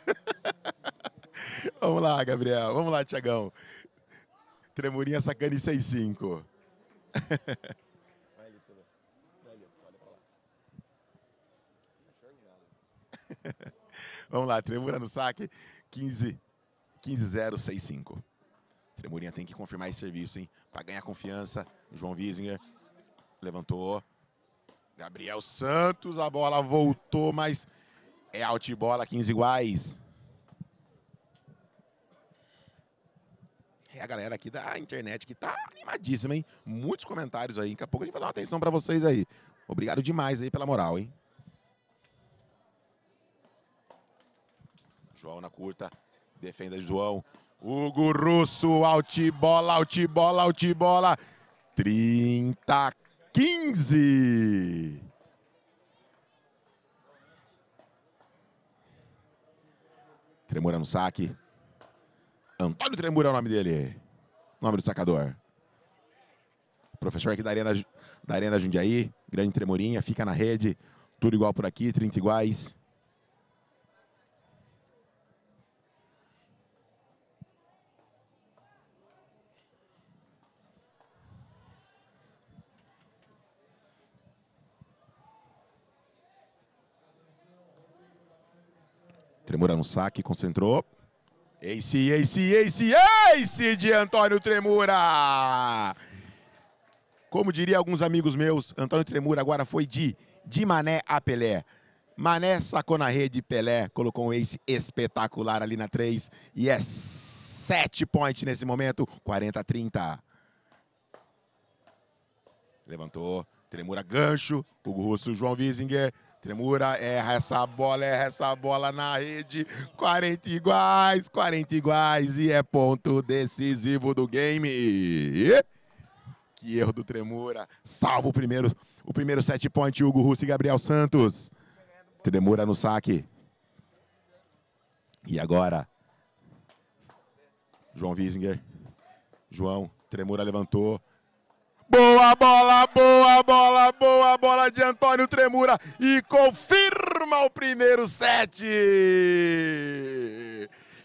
<laughs> vamos lá, Gabriel. Vamos lá, Tiagão. Tremurinha Sacane 6-5. <laughs> Vamos lá, tremura no saque. 15 15065. Tremurinha tem que confirmar esse serviço, hein? Para ganhar confiança. João Wiesinger levantou. Gabriel Santos, a bola voltou, mas é altibola, 15 iguais. É a galera aqui da internet que tá animadíssima, hein? Muitos comentários aí. Daqui a pouco a gente vai dar uma atenção para vocês aí. Obrigado demais aí pela moral, hein? João na curta, Defenda João. Hugo Russo, altibola, altibola, altibola. 30, 15. Tremura no saque. Antônio Tremura é o nome dele. Nome do sacador. Professor aqui da Arena, da Arena Jundiaí. Grande Tremurinha, fica na rede. Tudo igual por aqui, 30 iguais. Tremura no saque, concentrou. Ace, ace, ace, ace de Antônio Tremura! Como diria alguns amigos meus, Antônio Tremura agora foi de, de Mané a Pelé. Mané sacou na rede, Pelé colocou um ace espetacular ali na 3. E é 7 point nesse momento, 40 a 30. Levantou, Tremura gancho, Hugo Russo, João Wiesinger. Tremura, erra essa bola, erra essa bola na rede. 40 iguais, 40 iguais e é ponto decisivo do game. Que erro do Tremura. Salva o primeiro, o primeiro set point, Hugo Russo e Gabriel Santos. Tremura no saque. E agora? João Wiesinger. João, Tremura levantou. Boa bola, boa bola, boa bola de Antônio Tremura e confirma o primeiro set.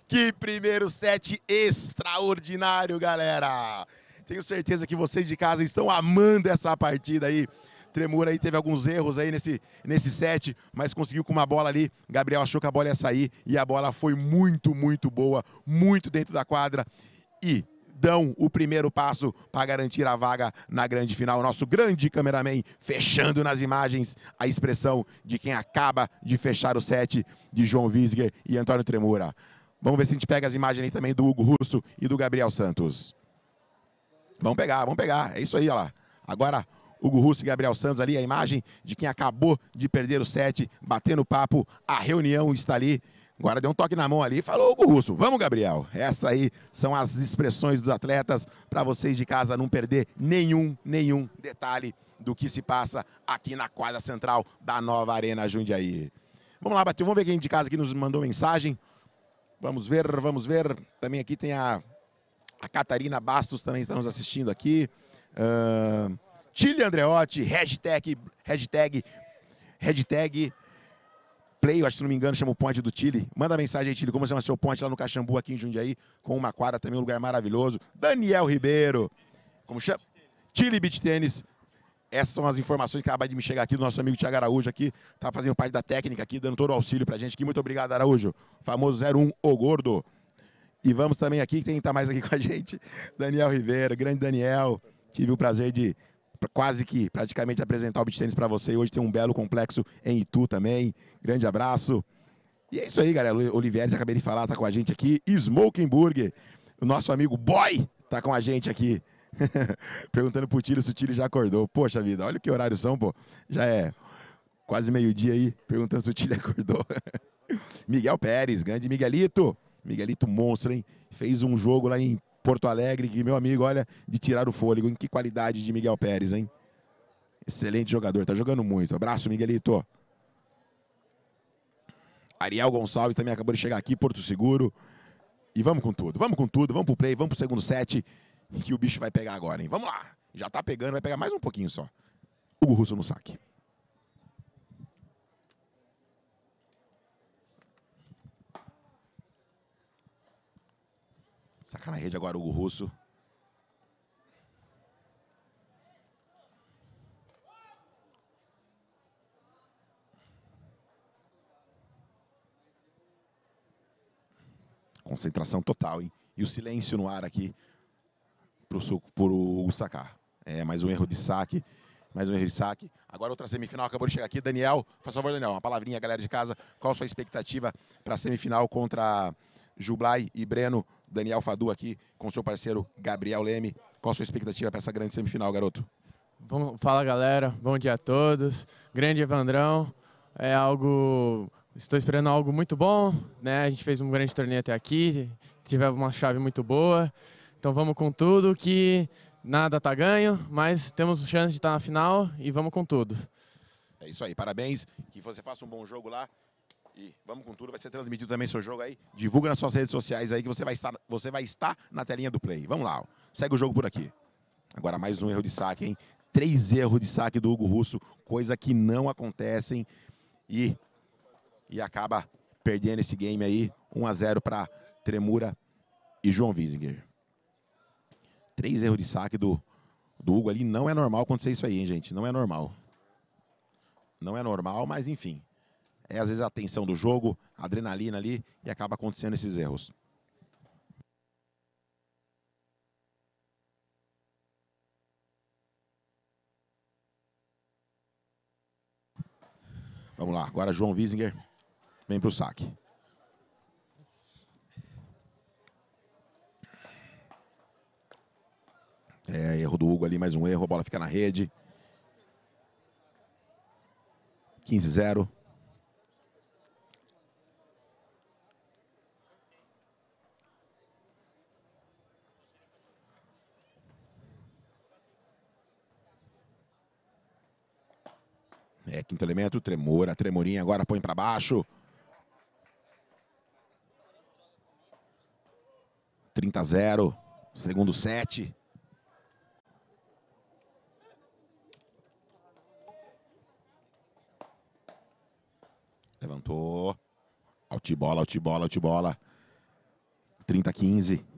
Que primeiro set extraordinário, galera. Tenho certeza que vocês de casa estão amando essa partida aí. Tremura aí teve alguns erros aí nesse, nesse set, mas conseguiu com uma bola ali. Gabriel achou que a bola ia sair e a bola foi muito, muito boa, muito dentro da quadra. E dão o primeiro passo para garantir a vaga na grande final. O nosso grande cameraman fechando nas imagens a expressão de quem acaba de fechar o set de João Wiesger e Antônio Tremura. Vamos ver se a gente pega as imagens aí também do Hugo Russo e do Gabriel Santos. Vamos pegar, vamos pegar. É isso aí, olha lá. Agora, Hugo Russo e Gabriel Santos ali, a imagem de quem acabou de perder o set, batendo papo. A reunião está ali Agora deu um toque na mão ali e falou o Russo. Vamos, Gabriel. Essa aí são as expressões dos atletas para vocês de casa não perder nenhum, nenhum detalhe do que se passa aqui na quadra central da nova Arena Jundiaí. Vamos lá, Batil Vamos ver quem de casa aqui nos mandou mensagem. Vamos ver, vamos ver. Também aqui tem a, a Catarina Bastos também está nos assistindo aqui. Uh, Tilly Andreotti, hashtag, hashtag, hashtag Play, acho que se não me engano, chama o Ponte do Chile. Manda mensagem aí, Chile, como chama seu ponte lá no Caxambu, aqui em Jundiaí, com uma quadra também, um lugar maravilhoso. Daniel Ribeiro, como chama? Chile Beach Tênis. Essas são as informações que acabaram de me chegar aqui do nosso amigo Tiago Araújo aqui, tá fazendo parte da técnica aqui, dando todo o auxílio pra gente aqui. Muito obrigado, Araújo. Famoso 01, o gordo. E vamos também aqui, quem tá mais aqui <laughs> com a gente, Daniel Ribeiro, grande Daniel. Tive o prazer de quase que praticamente apresentar o beat tênis para você. Hoje tem um belo complexo em Itu também. Grande abraço. E é isso aí, galera. O Olivieri, já acabei de falar, tá com a gente aqui. Smoking Burger, o nosso amigo Boy, tá com a gente aqui. <laughs> Perguntando pro Tiro se o Tiro já acordou. Poxa vida, olha que horário são, pô. Já é quase meio-dia aí, perguntando se o Tiro <laughs> acordou. Miguel Pérez, grande Miguelito. Miguelito monstro, hein? Fez um jogo lá em Porto Alegre, que meu amigo, olha, de tirar o fôlego. Em que qualidade de Miguel Pérez, hein? Excelente jogador, tá jogando muito. Abraço, Miguelito. Ariel Gonçalves também acabou de chegar aqui, Porto Seguro. E vamos com tudo, vamos com tudo, vamos pro play, vamos pro segundo set, que o bicho vai pegar agora, hein? Vamos lá! Já tá pegando, vai pegar mais um pouquinho só. Hugo Russo no saque. Saca na rede agora, Hugo Russo. Concentração total, hein? E o silêncio no ar aqui para o Hugo sacar. É, mais um erro de saque. Mais um erro de saque. Agora outra semifinal acabou de chegar aqui. Daniel, faz favor, Daniel, uma palavrinha, galera de casa. Qual a sua expectativa para a semifinal contra Jublai e Breno Daniel Fadu aqui com seu parceiro Gabriel Leme. Qual a sua expectativa para essa grande semifinal, garoto? Vamos, fala galera, bom dia a todos. Grande Evandrão, é algo. Estou esperando algo muito bom, né? A gente fez um grande torneio até aqui, tivemos uma chave muito boa. Então vamos com tudo, que nada tá ganho, mas temos chance de estar tá na final e vamos com tudo. É isso aí, parabéns, que você faça um bom jogo lá e vamos com tudo, vai ser transmitido também seu jogo aí. Divulga nas suas redes sociais aí que você vai estar, você vai estar na telinha do play. Vamos lá, ó. segue o jogo por aqui. Agora mais um erro de saque, hein? Três erros de saque do Hugo Russo, coisa que não acontecem e e acaba perdendo esse game aí, 1 a 0 para Tremura e João Wisinger. Três erros de saque do, do Hugo ali, não é normal acontecer isso aí, hein, gente? Não é normal. Não é normal, mas enfim é às vezes a tensão do jogo, a adrenalina ali e acaba acontecendo esses erros. Vamos lá, agora João Wiesinger vem para o saque. É, erro do Hugo ali, mais um erro, a bola fica na rede. 15-0. É, quinto elemento, tremor, a tremorinha agora põe para baixo. 30 a 0, segundo set. Levantou. bola, bola, altibola, bola. 30 a 15.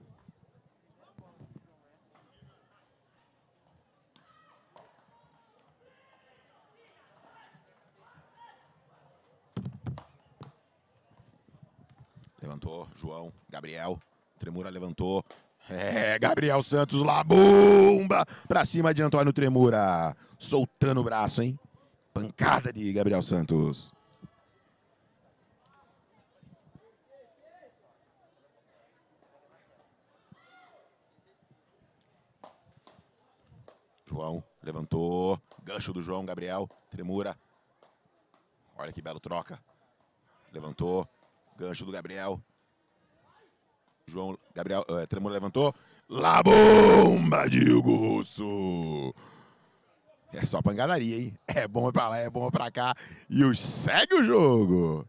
Levantou, João, Gabriel. Tremura levantou. É, Gabriel Santos labumba pra cima de Antônio Tremura. Soltando o braço, hein? Pancada de Gabriel Santos. João levantou. Gancho do João Gabriel. Tremura. Olha que belo troca. Levantou. Gancho do Gabriel. João Gabriel uh, Tremor levantou. La bomba, de Russo! É só pancadaria, hein? É bom pra lá, é bom pra cá. E o segue o jogo!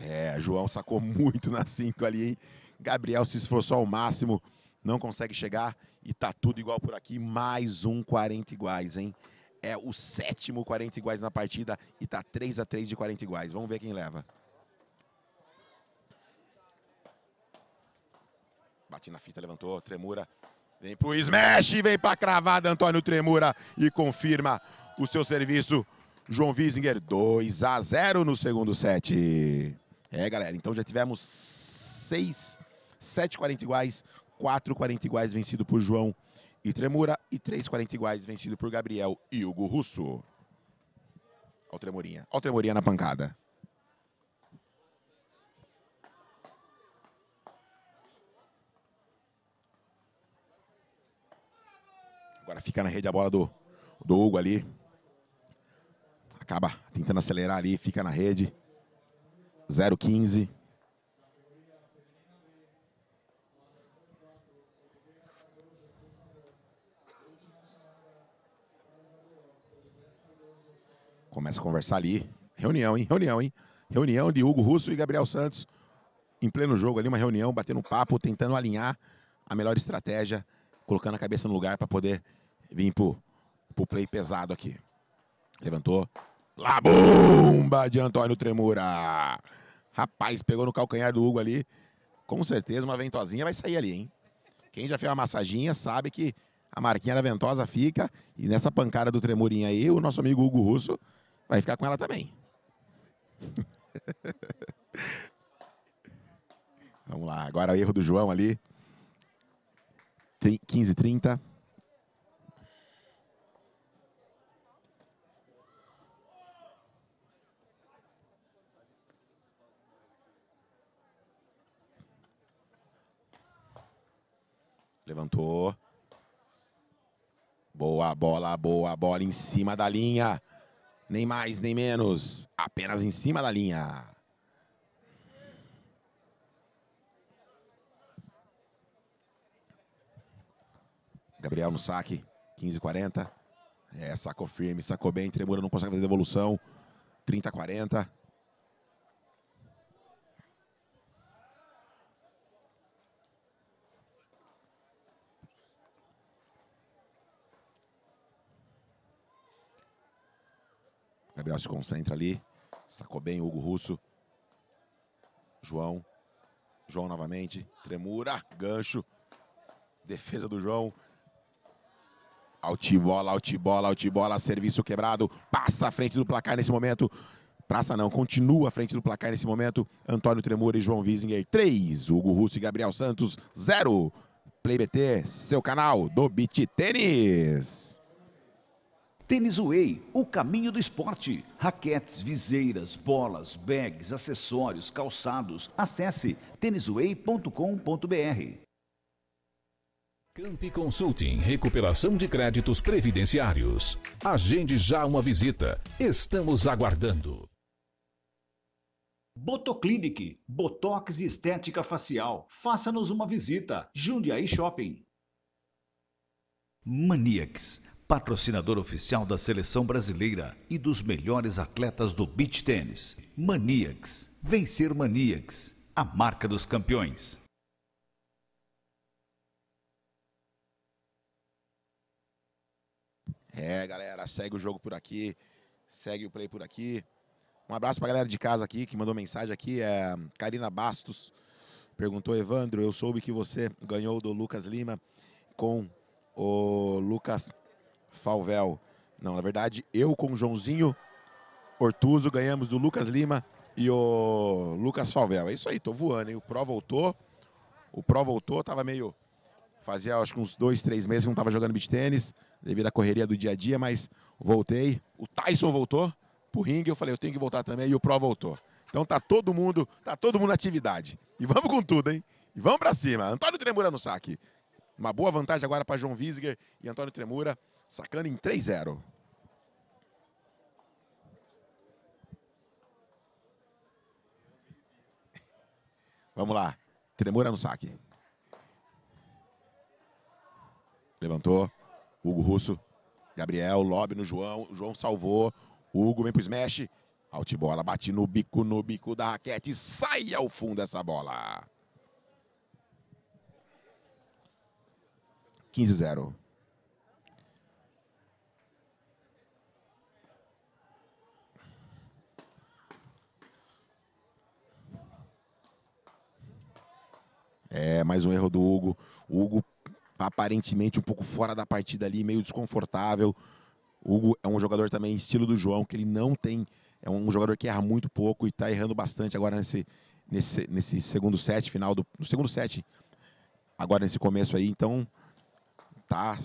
É, João sacou muito na 5 ali, hein? Gabriel se esforçou ao máximo, não consegue chegar. E tá tudo igual por aqui. Mais um 40 iguais, hein? É o sétimo 40 iguais na partida e tá 3 a 3 de 40 iguais. Vamos ver quem leva. Bati na fita, levantou, Tremura. Vem pro smash, vem pra cravada, Antônio Tremura. E confirma o seu serviço. João Wiesinger. 2 a 0 no segundo set. É, galera, então já tivemos 6, 7 40 iguais, 4 40 iguais vencido por João e Tremura e 3 40 iguais vencido por Gabriel e Hugo Russo. Olha o Tremorinha. olha o Tremorinha na pancada. Agora fica na rede a bola do, do Hugo ali. Acaba tentando acelerar ali, fica na rede. 0-15. Começa a conversar ali. Reunião, hein? Reunião, hein? Reunião de Hugo Russo e Gabriel Santos. Em pleno jogo ali, uma reunião, batendo um papo, tentando alinhar a melhor estratégia, colocando a cabeça no lugar para poder vir pro, pro play pesado aqui. Levantou. labumba bomba de Antônio Tremura. Rapaz, pegou no calcanhar do Hugo ali. Com certeza uma ventosinha vai sair ali, hein? Quem já fez uma massaginha sabe que a marquinha da ventosa fica. E nessa pancada do Tremurinha aí, o nosso amigo Hugo Russo vai ficar com ela também. <laughs> Vamos lá, agora o erro do João ali. 15 30. Levantou. Boa bola, boa bola em cima da linha nem mais nem menos, apenas em cima da linha. Gabriel no saque, 15-40. É, sacou firme, sacou bem, Tremura não consegue fazer devolução. 30-40. Gabriel se concentra ali. Sacou bem o Hugo Russo. João. João novamente. Tremura. Gancho. Defesa do João. Altibola, altibola, altibola. Serviço quebrado. Passa à frente do placar nesse momento. Praça não, continua à frente do placar nesse momento. Antônio Tremura e João Visinger, 3. Hugo Russo e Gabriel Santos, 0. Play BT, seu canal do Beat Tênis. Tênis Way, o caminho do esporte. Raquetes, viseiras, bolas, bags, acessórios, calçados. Acesse tênisway.com.br. Camp Consulting, recuperação de créditos previdenciários. Agende já uma visita. Estamos aguardando. Botoclinic, Botox e Estética Facial. Faça-nos uma visita. Jundiaí Shopping. Maniacs patrocinador oficial da seleção brasileira e dos melhores atletas do beach tênis. Maniacs, vencer Maniacs, a marca dos campeões. É, galera, segue o jogo por aqui, segue o play por aqui. Um abraço pra galera de casa aqui que mandou mensagem aqui, é Karina Bastos. Perguntou, Evandro, eu soube que você ganhou do Lucas Lima com o Lucas Falvel. Não, na verdade, eu com o Joãozinho Ortuzo ganhamos do Lucas Lima e o Lucas Falvel. É isso aí, tô voando, hein? O Pro voltou. O Pro voltou, tava meio. Fazia acho que uns dois, três meses que não tava jogando beat tênis, devido à correria do dia a dia, mas voltei. O Tyson voltou pro ringue, eu falei, eu tenho que voltar também, e o Pro voltou. Então tá todo mundo, tá todo mundo na atividade. E vamos com tudo, hein? E vamos para cima. Antônio Tremura no saque. Uma boa vantagem agora para João Visiger e Antônio Tremura sacando em 3-0. Vamos lá. Tremura no saque. Levantou. Hugo Russo. Gabriel, lobe no João. João salvou. Hugo vem pro smash. Altibola, bate no bico, no bico da raquete. Sai ao fundo essa bola. 15-0. É, mais um erro do Hugo. O Hugo aparentemente um pouco fora da partida ali, meio desconfortável. O Hugo é um jogador também estilo do João, que ele não tem. É um jogador que erra muito pouco e está errando bastante agora nesse, nesse, nesse segundo set, final do. No segundo set, agora nesse começo aí. Então, tá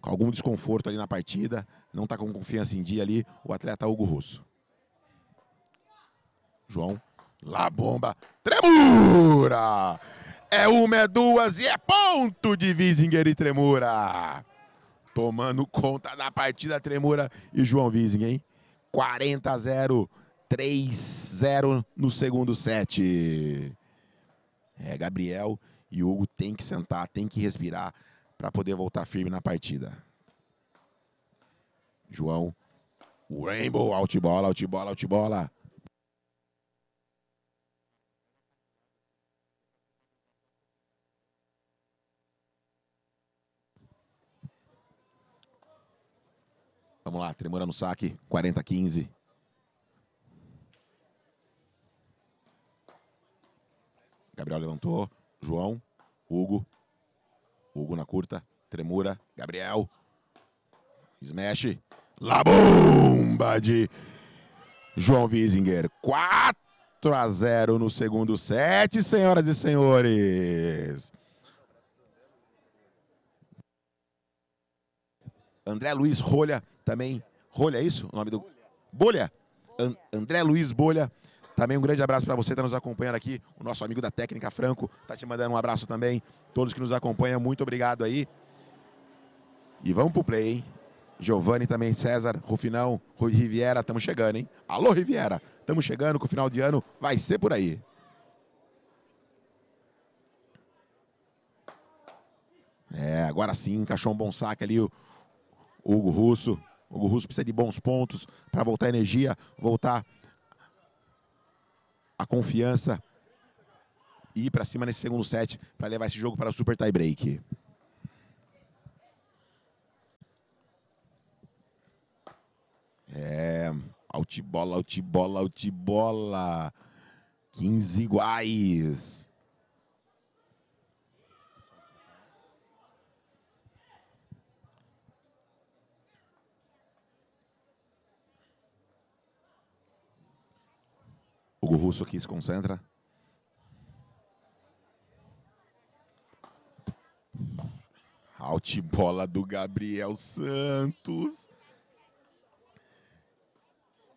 com algum desconforto ali na partida, não está com confiança em dia ali, o atleta Hugo Russo. João, lá bomba, tremura! É uma, é duas e é ponto de Visinger e Tremura. Tomando conta da partida Tremura e João Visinger, hein? 40 a 0, 3-0 no segundo set. É, Gabriel e Hugo tem que sentar, tem que respirar para poder voltar firme na partida. João, o Rainbow, altibola, altibola, altibola. Vamos lá, Tremura no saque, 40-15. Gabriel levantou, João, Hugo, Hugo na curta, Tremura, Gabriel, smash, la bomba de João Wiesinger, 4 a 0 no segundo set, senhoras e senhores. André Luiz Rolha também. Rolha, é isso o nome do. Bolha. An André Luiz Bolha. Também um grande abraço para você que tá nos acompanhando aqui. O nosso amigo da técnica Franco está te mandando um abraço também. Todos que nos acompanham, muito obrigado aí. E vamos pro play, hein? Giovanni também, César, Rufinão, Rui Riviera, estamos chegando, hein? Alô, Riviera, estamos chegando com o final de ano, vai ser por aí. É, agora sim, encaixou um bom saque ali o Hugo Russo. O Russo precisa de bons pontos para voltar a energia, voltar a confiança e ir para cima nesse segundo set para levar esse jogo para o super tie break. É, altibola, altibola, altibola. 15 iguais. pulso aqui, se concentra. Altibola do Gabriel Santos.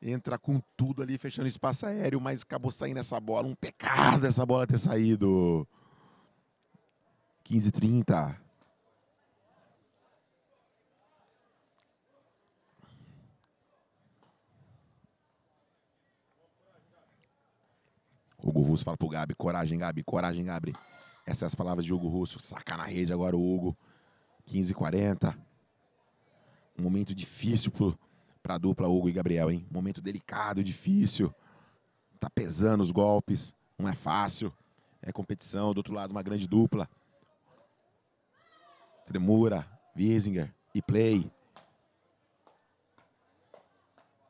Entra com tudo ali, fechando espaço aéreo, mas acabou saindo essa bola. Um pecado essa bola ter saído. 15 30. O Russo fala pro Gabi, coragem, Gabi, coragem, Gabi. Essas são as palavras de Hugo Russo. Saca na rede agora o Hugo. 15 40 Um momento difícil pro, pra dupla Hugo e Gabriel, hein? Um momento delicado, difícil. Tá pesando os golpes. Não é fácil. É competição. Do outro lado, uma grande dupla. Tremura, Wiesinger e Play.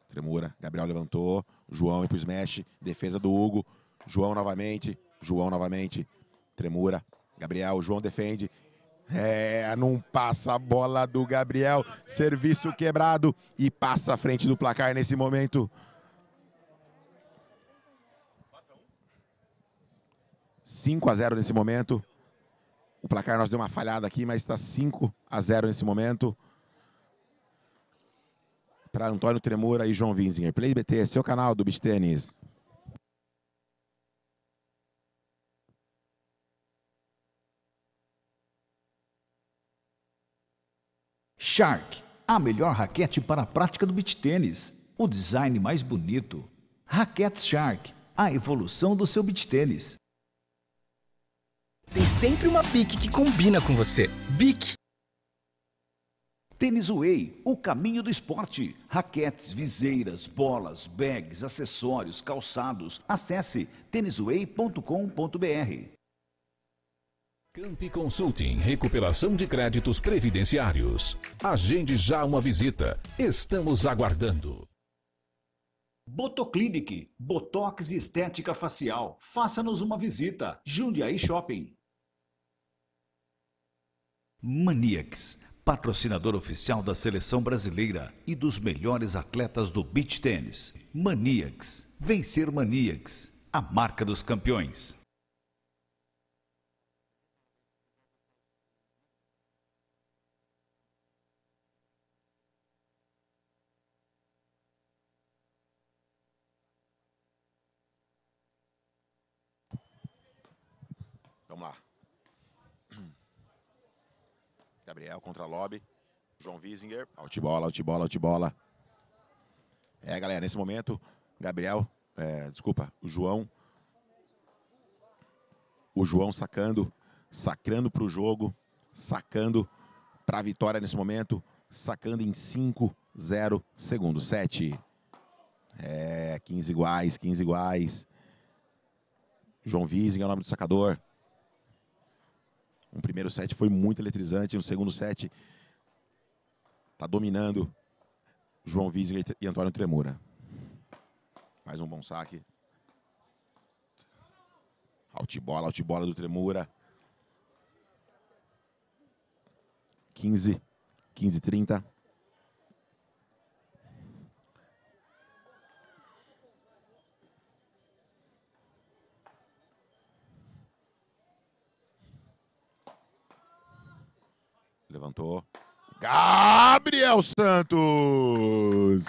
Tremura, Gabriel levantou. João e pro smash. Defesa do Hugo. João novamente, João novamente, Tremura, Gabriel, João defende. É, não passa a bola do Gabriel, serviço quebrado e passa à frente do placar nesse momento. Cinco a zero nesse momento. O placar nós deu uma falhada aqui, mas está 5 a 0 nesse momento. Para Antônio Tremura e João Vinzinger. Play BT, seu canal do Beach Tênis. Shark, a melhor raquete para a prática do beach tênis. O design mais bonito. Raquete Shark, a evolução do seu beach tênis. Tem sempre uma BIC que combina com você. BIC. Tênis Way, o caminho do esporte. Raquetes, viseiras, bolas, bags, acessórios, calçados. Acesse tênisway.com.br. Camp Consulting Recuperação de Créditos Previdenciários. Agende já uma visita. Estamos aguardando. Botoclinic, Botox e Estética Facial. Faça-nos uma visita. Jundiaí Shopping. Maniacs, patrocinador oficial da seleção brasileira e dos melhores atletas do beach tênis. Maniacs, vencer Maniacs, a marca dos campeões. Gabriel contra Lobby. João Wiesinger. Altibola, altibola, altibola. É, galera, nesse momento, Gabriel, é, desculpa, o João. O João sacando, sacando para o jogo, sacando para a vitória nesse momento, sacando em 5, 0, segundo set. É, 15 iguais, 15 iguais. João Wiesinger é o nome do sacador. Um primeiro set foi muito eletrizante, no segundo set está dominando João Vizinho e Antônio Tremura. Mais um bom saque. Altibola, altibola do Tremura. 15, 15 30. Levantou. Gabriel Santos!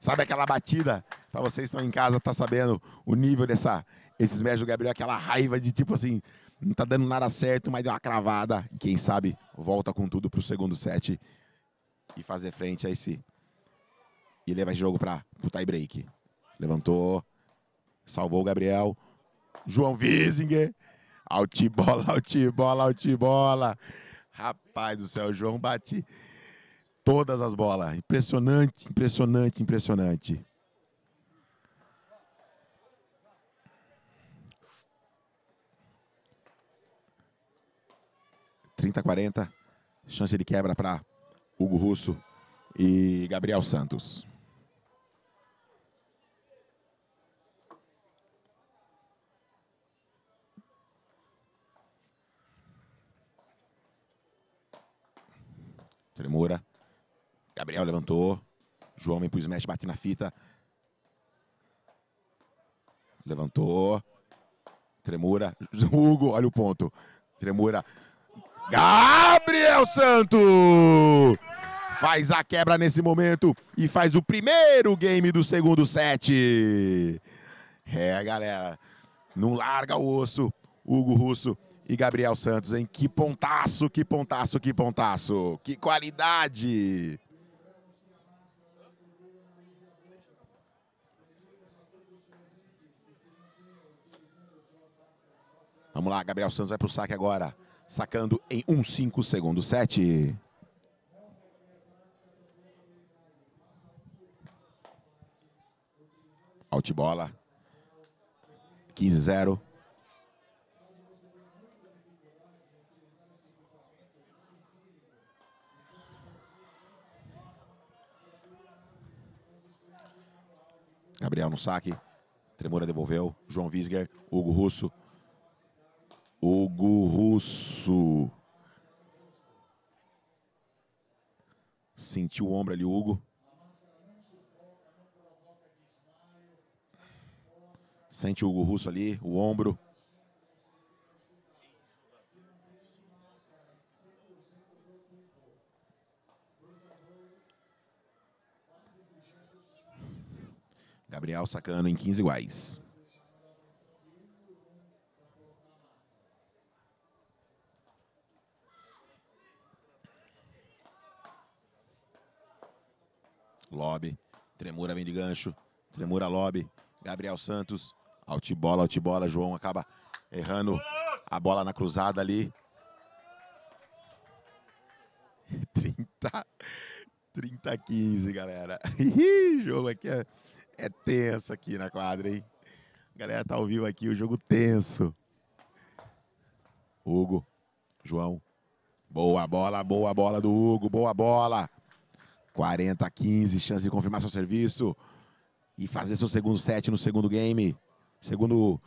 Sabe aquela batida? Para vocês que estão em casa, tá sabendo o nível dessa esses médios do Gabriel, aquela raiva de tipo assim, não tá dando nada certo, mas deu uma cravada e quem sabe volta com tudo pro segundo set e fazer frente a esse e leva esse jogo para tie break. Levantou, salvou o Gabriel. João Wiesinger. Altibola, altibola, altibola. Rapaz do céu, o João bate todas as bolas. Impressionante, impressionante, impressionante. Trinta, quarenta. Chance de quebra para Hugo Russo e Gabriel Santos. Tremura. Gabriel levantou. João vem pro smash, bate na fita. Levantou. Tremura. <laughs> Hugo, olha o ponto. Tremura. Gabriel Santos! Faz a quebra nesse momento e faz o primeiro game do segundo set. É, galera. Não larga o osso. Hugo Russo e Gabriel Santos, hein? Que pontaço, que pontaço, que pontaço. Que qualidade! Vamos lá, Gabriel Santos vai para o saque agora. Sacando em 1,5 segundos. 7. Altibola. 15-0. Gabriel no saque. Tremora devolveu. João Visger. Hugo Russo. Hugo Russo. Sentiu o ombro ali, Hugo. Sente o Hugo Russo ali, o ombro. Gabriel sacando em 15 iguais. Lobby, Tremura vem de gancho, Tremura Lobby, Gabriel Santos, altibola, altibola, João acaba errando a bola na cruzada ali. 30, 30 a 15, galera. <laughs> jogo aqui é é tenso aqui na quadra, hein? A galera tá ao vivo aqui, o jogo tenso. Hugo, João. Boa bola, boa bola do Hugo, boa bola. 40 a 15, chance de confirmar seu serviço e fazer seu segundo set no segundo game. Segundo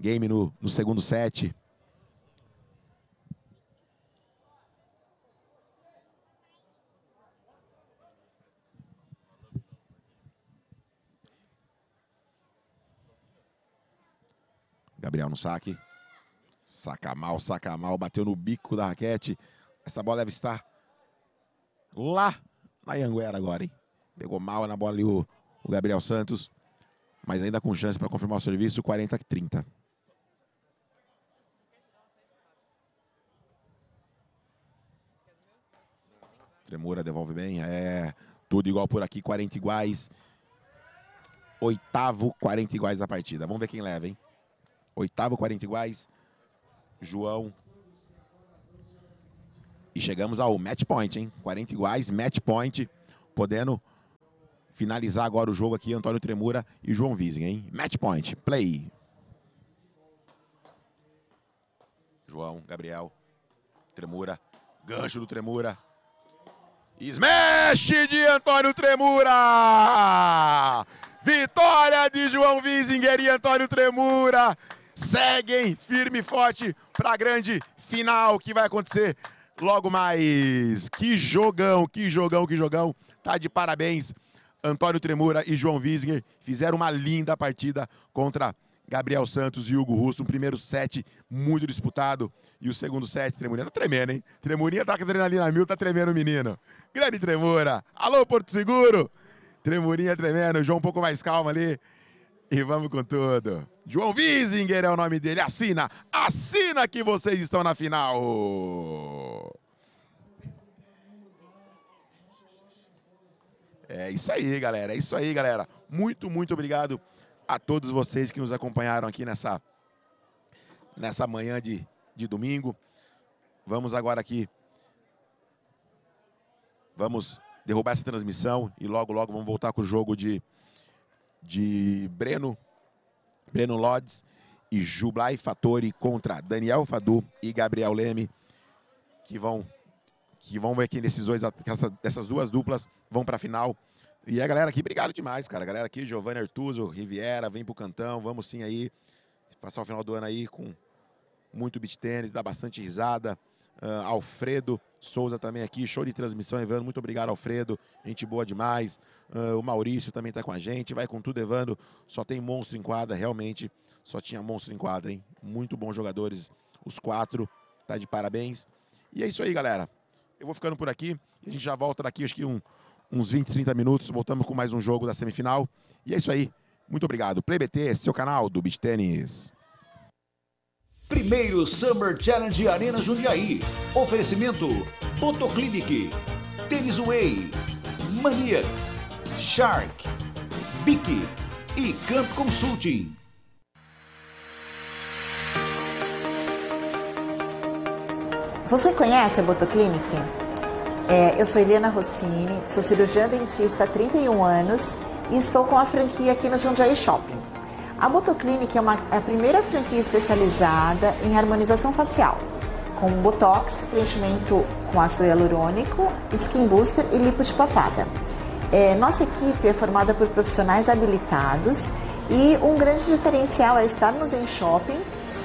game no, no segundo set. Gabriel no saque. Saca mal, saca mal. Bateu no bico da raquete. Essa bola deve estar lá na Ianguera agora, hein? Pegou mal na bola ali o, o Gabriel Santos. Mas ainda com chance para confirmar o serviço, 40 a 30. Tremura devolve bem, é tudo igual por aqui, 40 iguais. Oitavo, 40 iguais da partida. Vamos ver quem leva, hein? Oitavo, 40 iguais. João. E chegamos ao match point, hein? 40 iguais, match point. Podendo finalizar agora o jogo aqui, Antônio Tremura e João Vizing hein? Match point, play. João, Gabriel, Tremura, gancho do Tremura. Smash de Antônio Tremura! Vitória de João Wiesinger e Antônio Tremura! seguem firme e forte para a grande final que vai acontecer logo mais. Que jogão, que jogão, que jogão. Tá de parabéns. Antônio Tremura e João Wiesinger fizeram uma linda partida contra Gabriel Santos e Hugo Russo. Um primeiro set muito disputado. E o segundo set, Tremurinha tá tremendo, hein? Tremurinha tá com adrenalina mil, tá tremendo o menino. Grande Tremura. Alô, Porto Seguro. Tremurinha tremendo. João um pouco mais calmo ali. E vamos com tudo. João Wiesinger é o nome dele. Assina, assina que vocês estão na final. É isso aí, galera. É isso aí, galera. Muito, muito obrigado a todos vocês que nos acompanharam aqui nessa, nessa manhã de, de domingo. Vamos agora aqui. Vamos derrubar essa transmissão e logo, logo vamos voltar com o jogo de de Breno, Breno Lodes e Jublai Fatori contra Daniel Fadu e Gabriel Leme, que vão que vão ver que nesses dois, essa, essas duas duplas vão para a final. E a galera aqui, obrigado demais, cara. A galera aqui, Giovanni Artuso, Riviera, vem pro Cantão, vamos sim aí. Passar o final do ano aí com muito beat tênis, dá bastante risada uh, Alfredo Souza também aqui, show de transmissão, Evandro, muito obrigado, Alfredo, gente boa demais. Uh, o Maurício também está com a gente, vai com tudo, Evandro, só tem monstro em quadra, realmente, só tinha monstro em quadra, hein? Muito bons jogadores, os quatro, tá de parabéns. E é isso aí, galera. Eu vou ficando por aqui, a gente já volta daqui, acho que um, uns 20, 30 minutos, voltamos com mais um jogo da semifinal. E é isso aí, muito obrigado. PlayBT, seu canal do Beach Tennis. Primeiro Summer Challenge Arena Jundiaí. Oferecimento Fotoclinic, Tênis Way, Maniacs, Shark, Bic e Camp Consulting. Você conhece a Botoclinic? É, eu sou Helena Rossini, sou cirurgiã dentista há 31 anos e estou com a franquia aqui no Jundiaí Shopping. A Botoclinic é, uma, é a primeira franquia especializada em harmonização facial, com botox, preenchimento com ácido hialurônico, skin booster e lipo de papada. É, nossa equipe é formada por profissionais habilitados e um grande diferencial é estarmos em shopping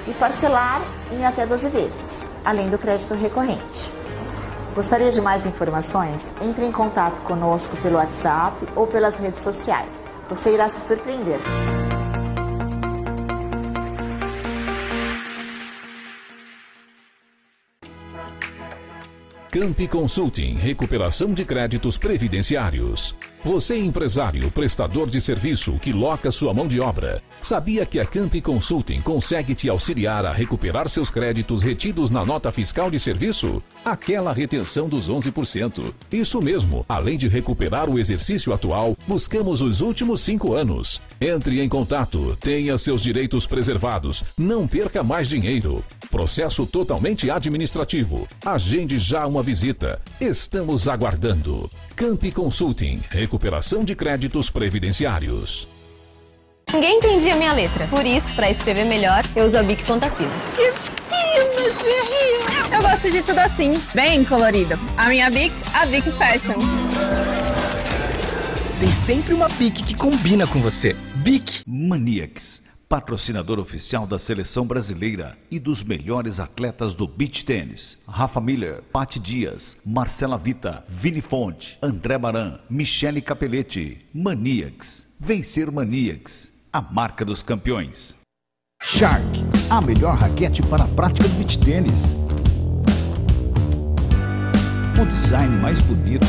e parcelar em até 12 vezes, além do crédito recorrente. Gostaria de mais informações? Entre em contato conosco pelo WhatsApp ou pelas redes sociais. Você irá se surpreender. Camp Consulting, recuperação de créditos previdenciários. Você empresário, prestador de serviço que loca sua mão de obra, sabia que a Camp Consulting consegue te auxiliar a recuperar seus créditos retidos na nota fiscal de serviço? Aquela retenção dos 11%. Isso mesmo, além de recuperar o exercício atual, buscamos os últimos cinco anos. Entre em contato, tenha seus direitos preservados, não perca mais dinheiro. Processo totalmente administrativo. Agende já uma visita. Estamos aguardando. Camp Consulting, recuperação de créditos previdenciários. Ninguém entendia minha letra. Por isso, para escrever melhor, eu uso a Bic Pontapino. Que fina, Jerry! Eu gosto de tudo assim, bem colorido. A minha Bic, a Bic Fashion. Tem sempre uma Bic que combina com você. Bic Maniacs patrocinador oficial da seleção brasileira e dos melhores atletas do beach tênis: Rafa Miller, Pati Dias, Marcela Vita, Vini Fonte, André Baran, Michele Capelletti. Maniacs. Vencer Maniacs. A marca dos campeões. Shark, a melhor raquete para a prática do beach tênis. O design mais bonito.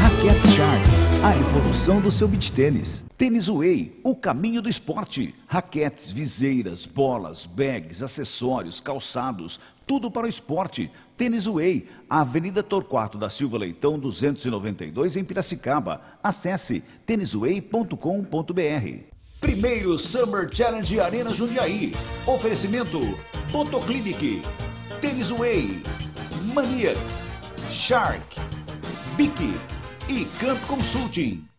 Raquete Shark a evolução do seu beat tênis. Tênis Way, o caminho do esporte. Raquetes, viseiras, bolas, bags, acessórios, calçados, tudo para o esporte. Tênis Way, Avenida Torquato da Silva Leitão, 292, em Piracicaba. Acesse tênisway.com.br. Primeiro Summer Challenge Arena Jundiaí. Oferecimento Fotoclinic, Tênis Way, Maniacs, Shark, Bique e Camp Consulting.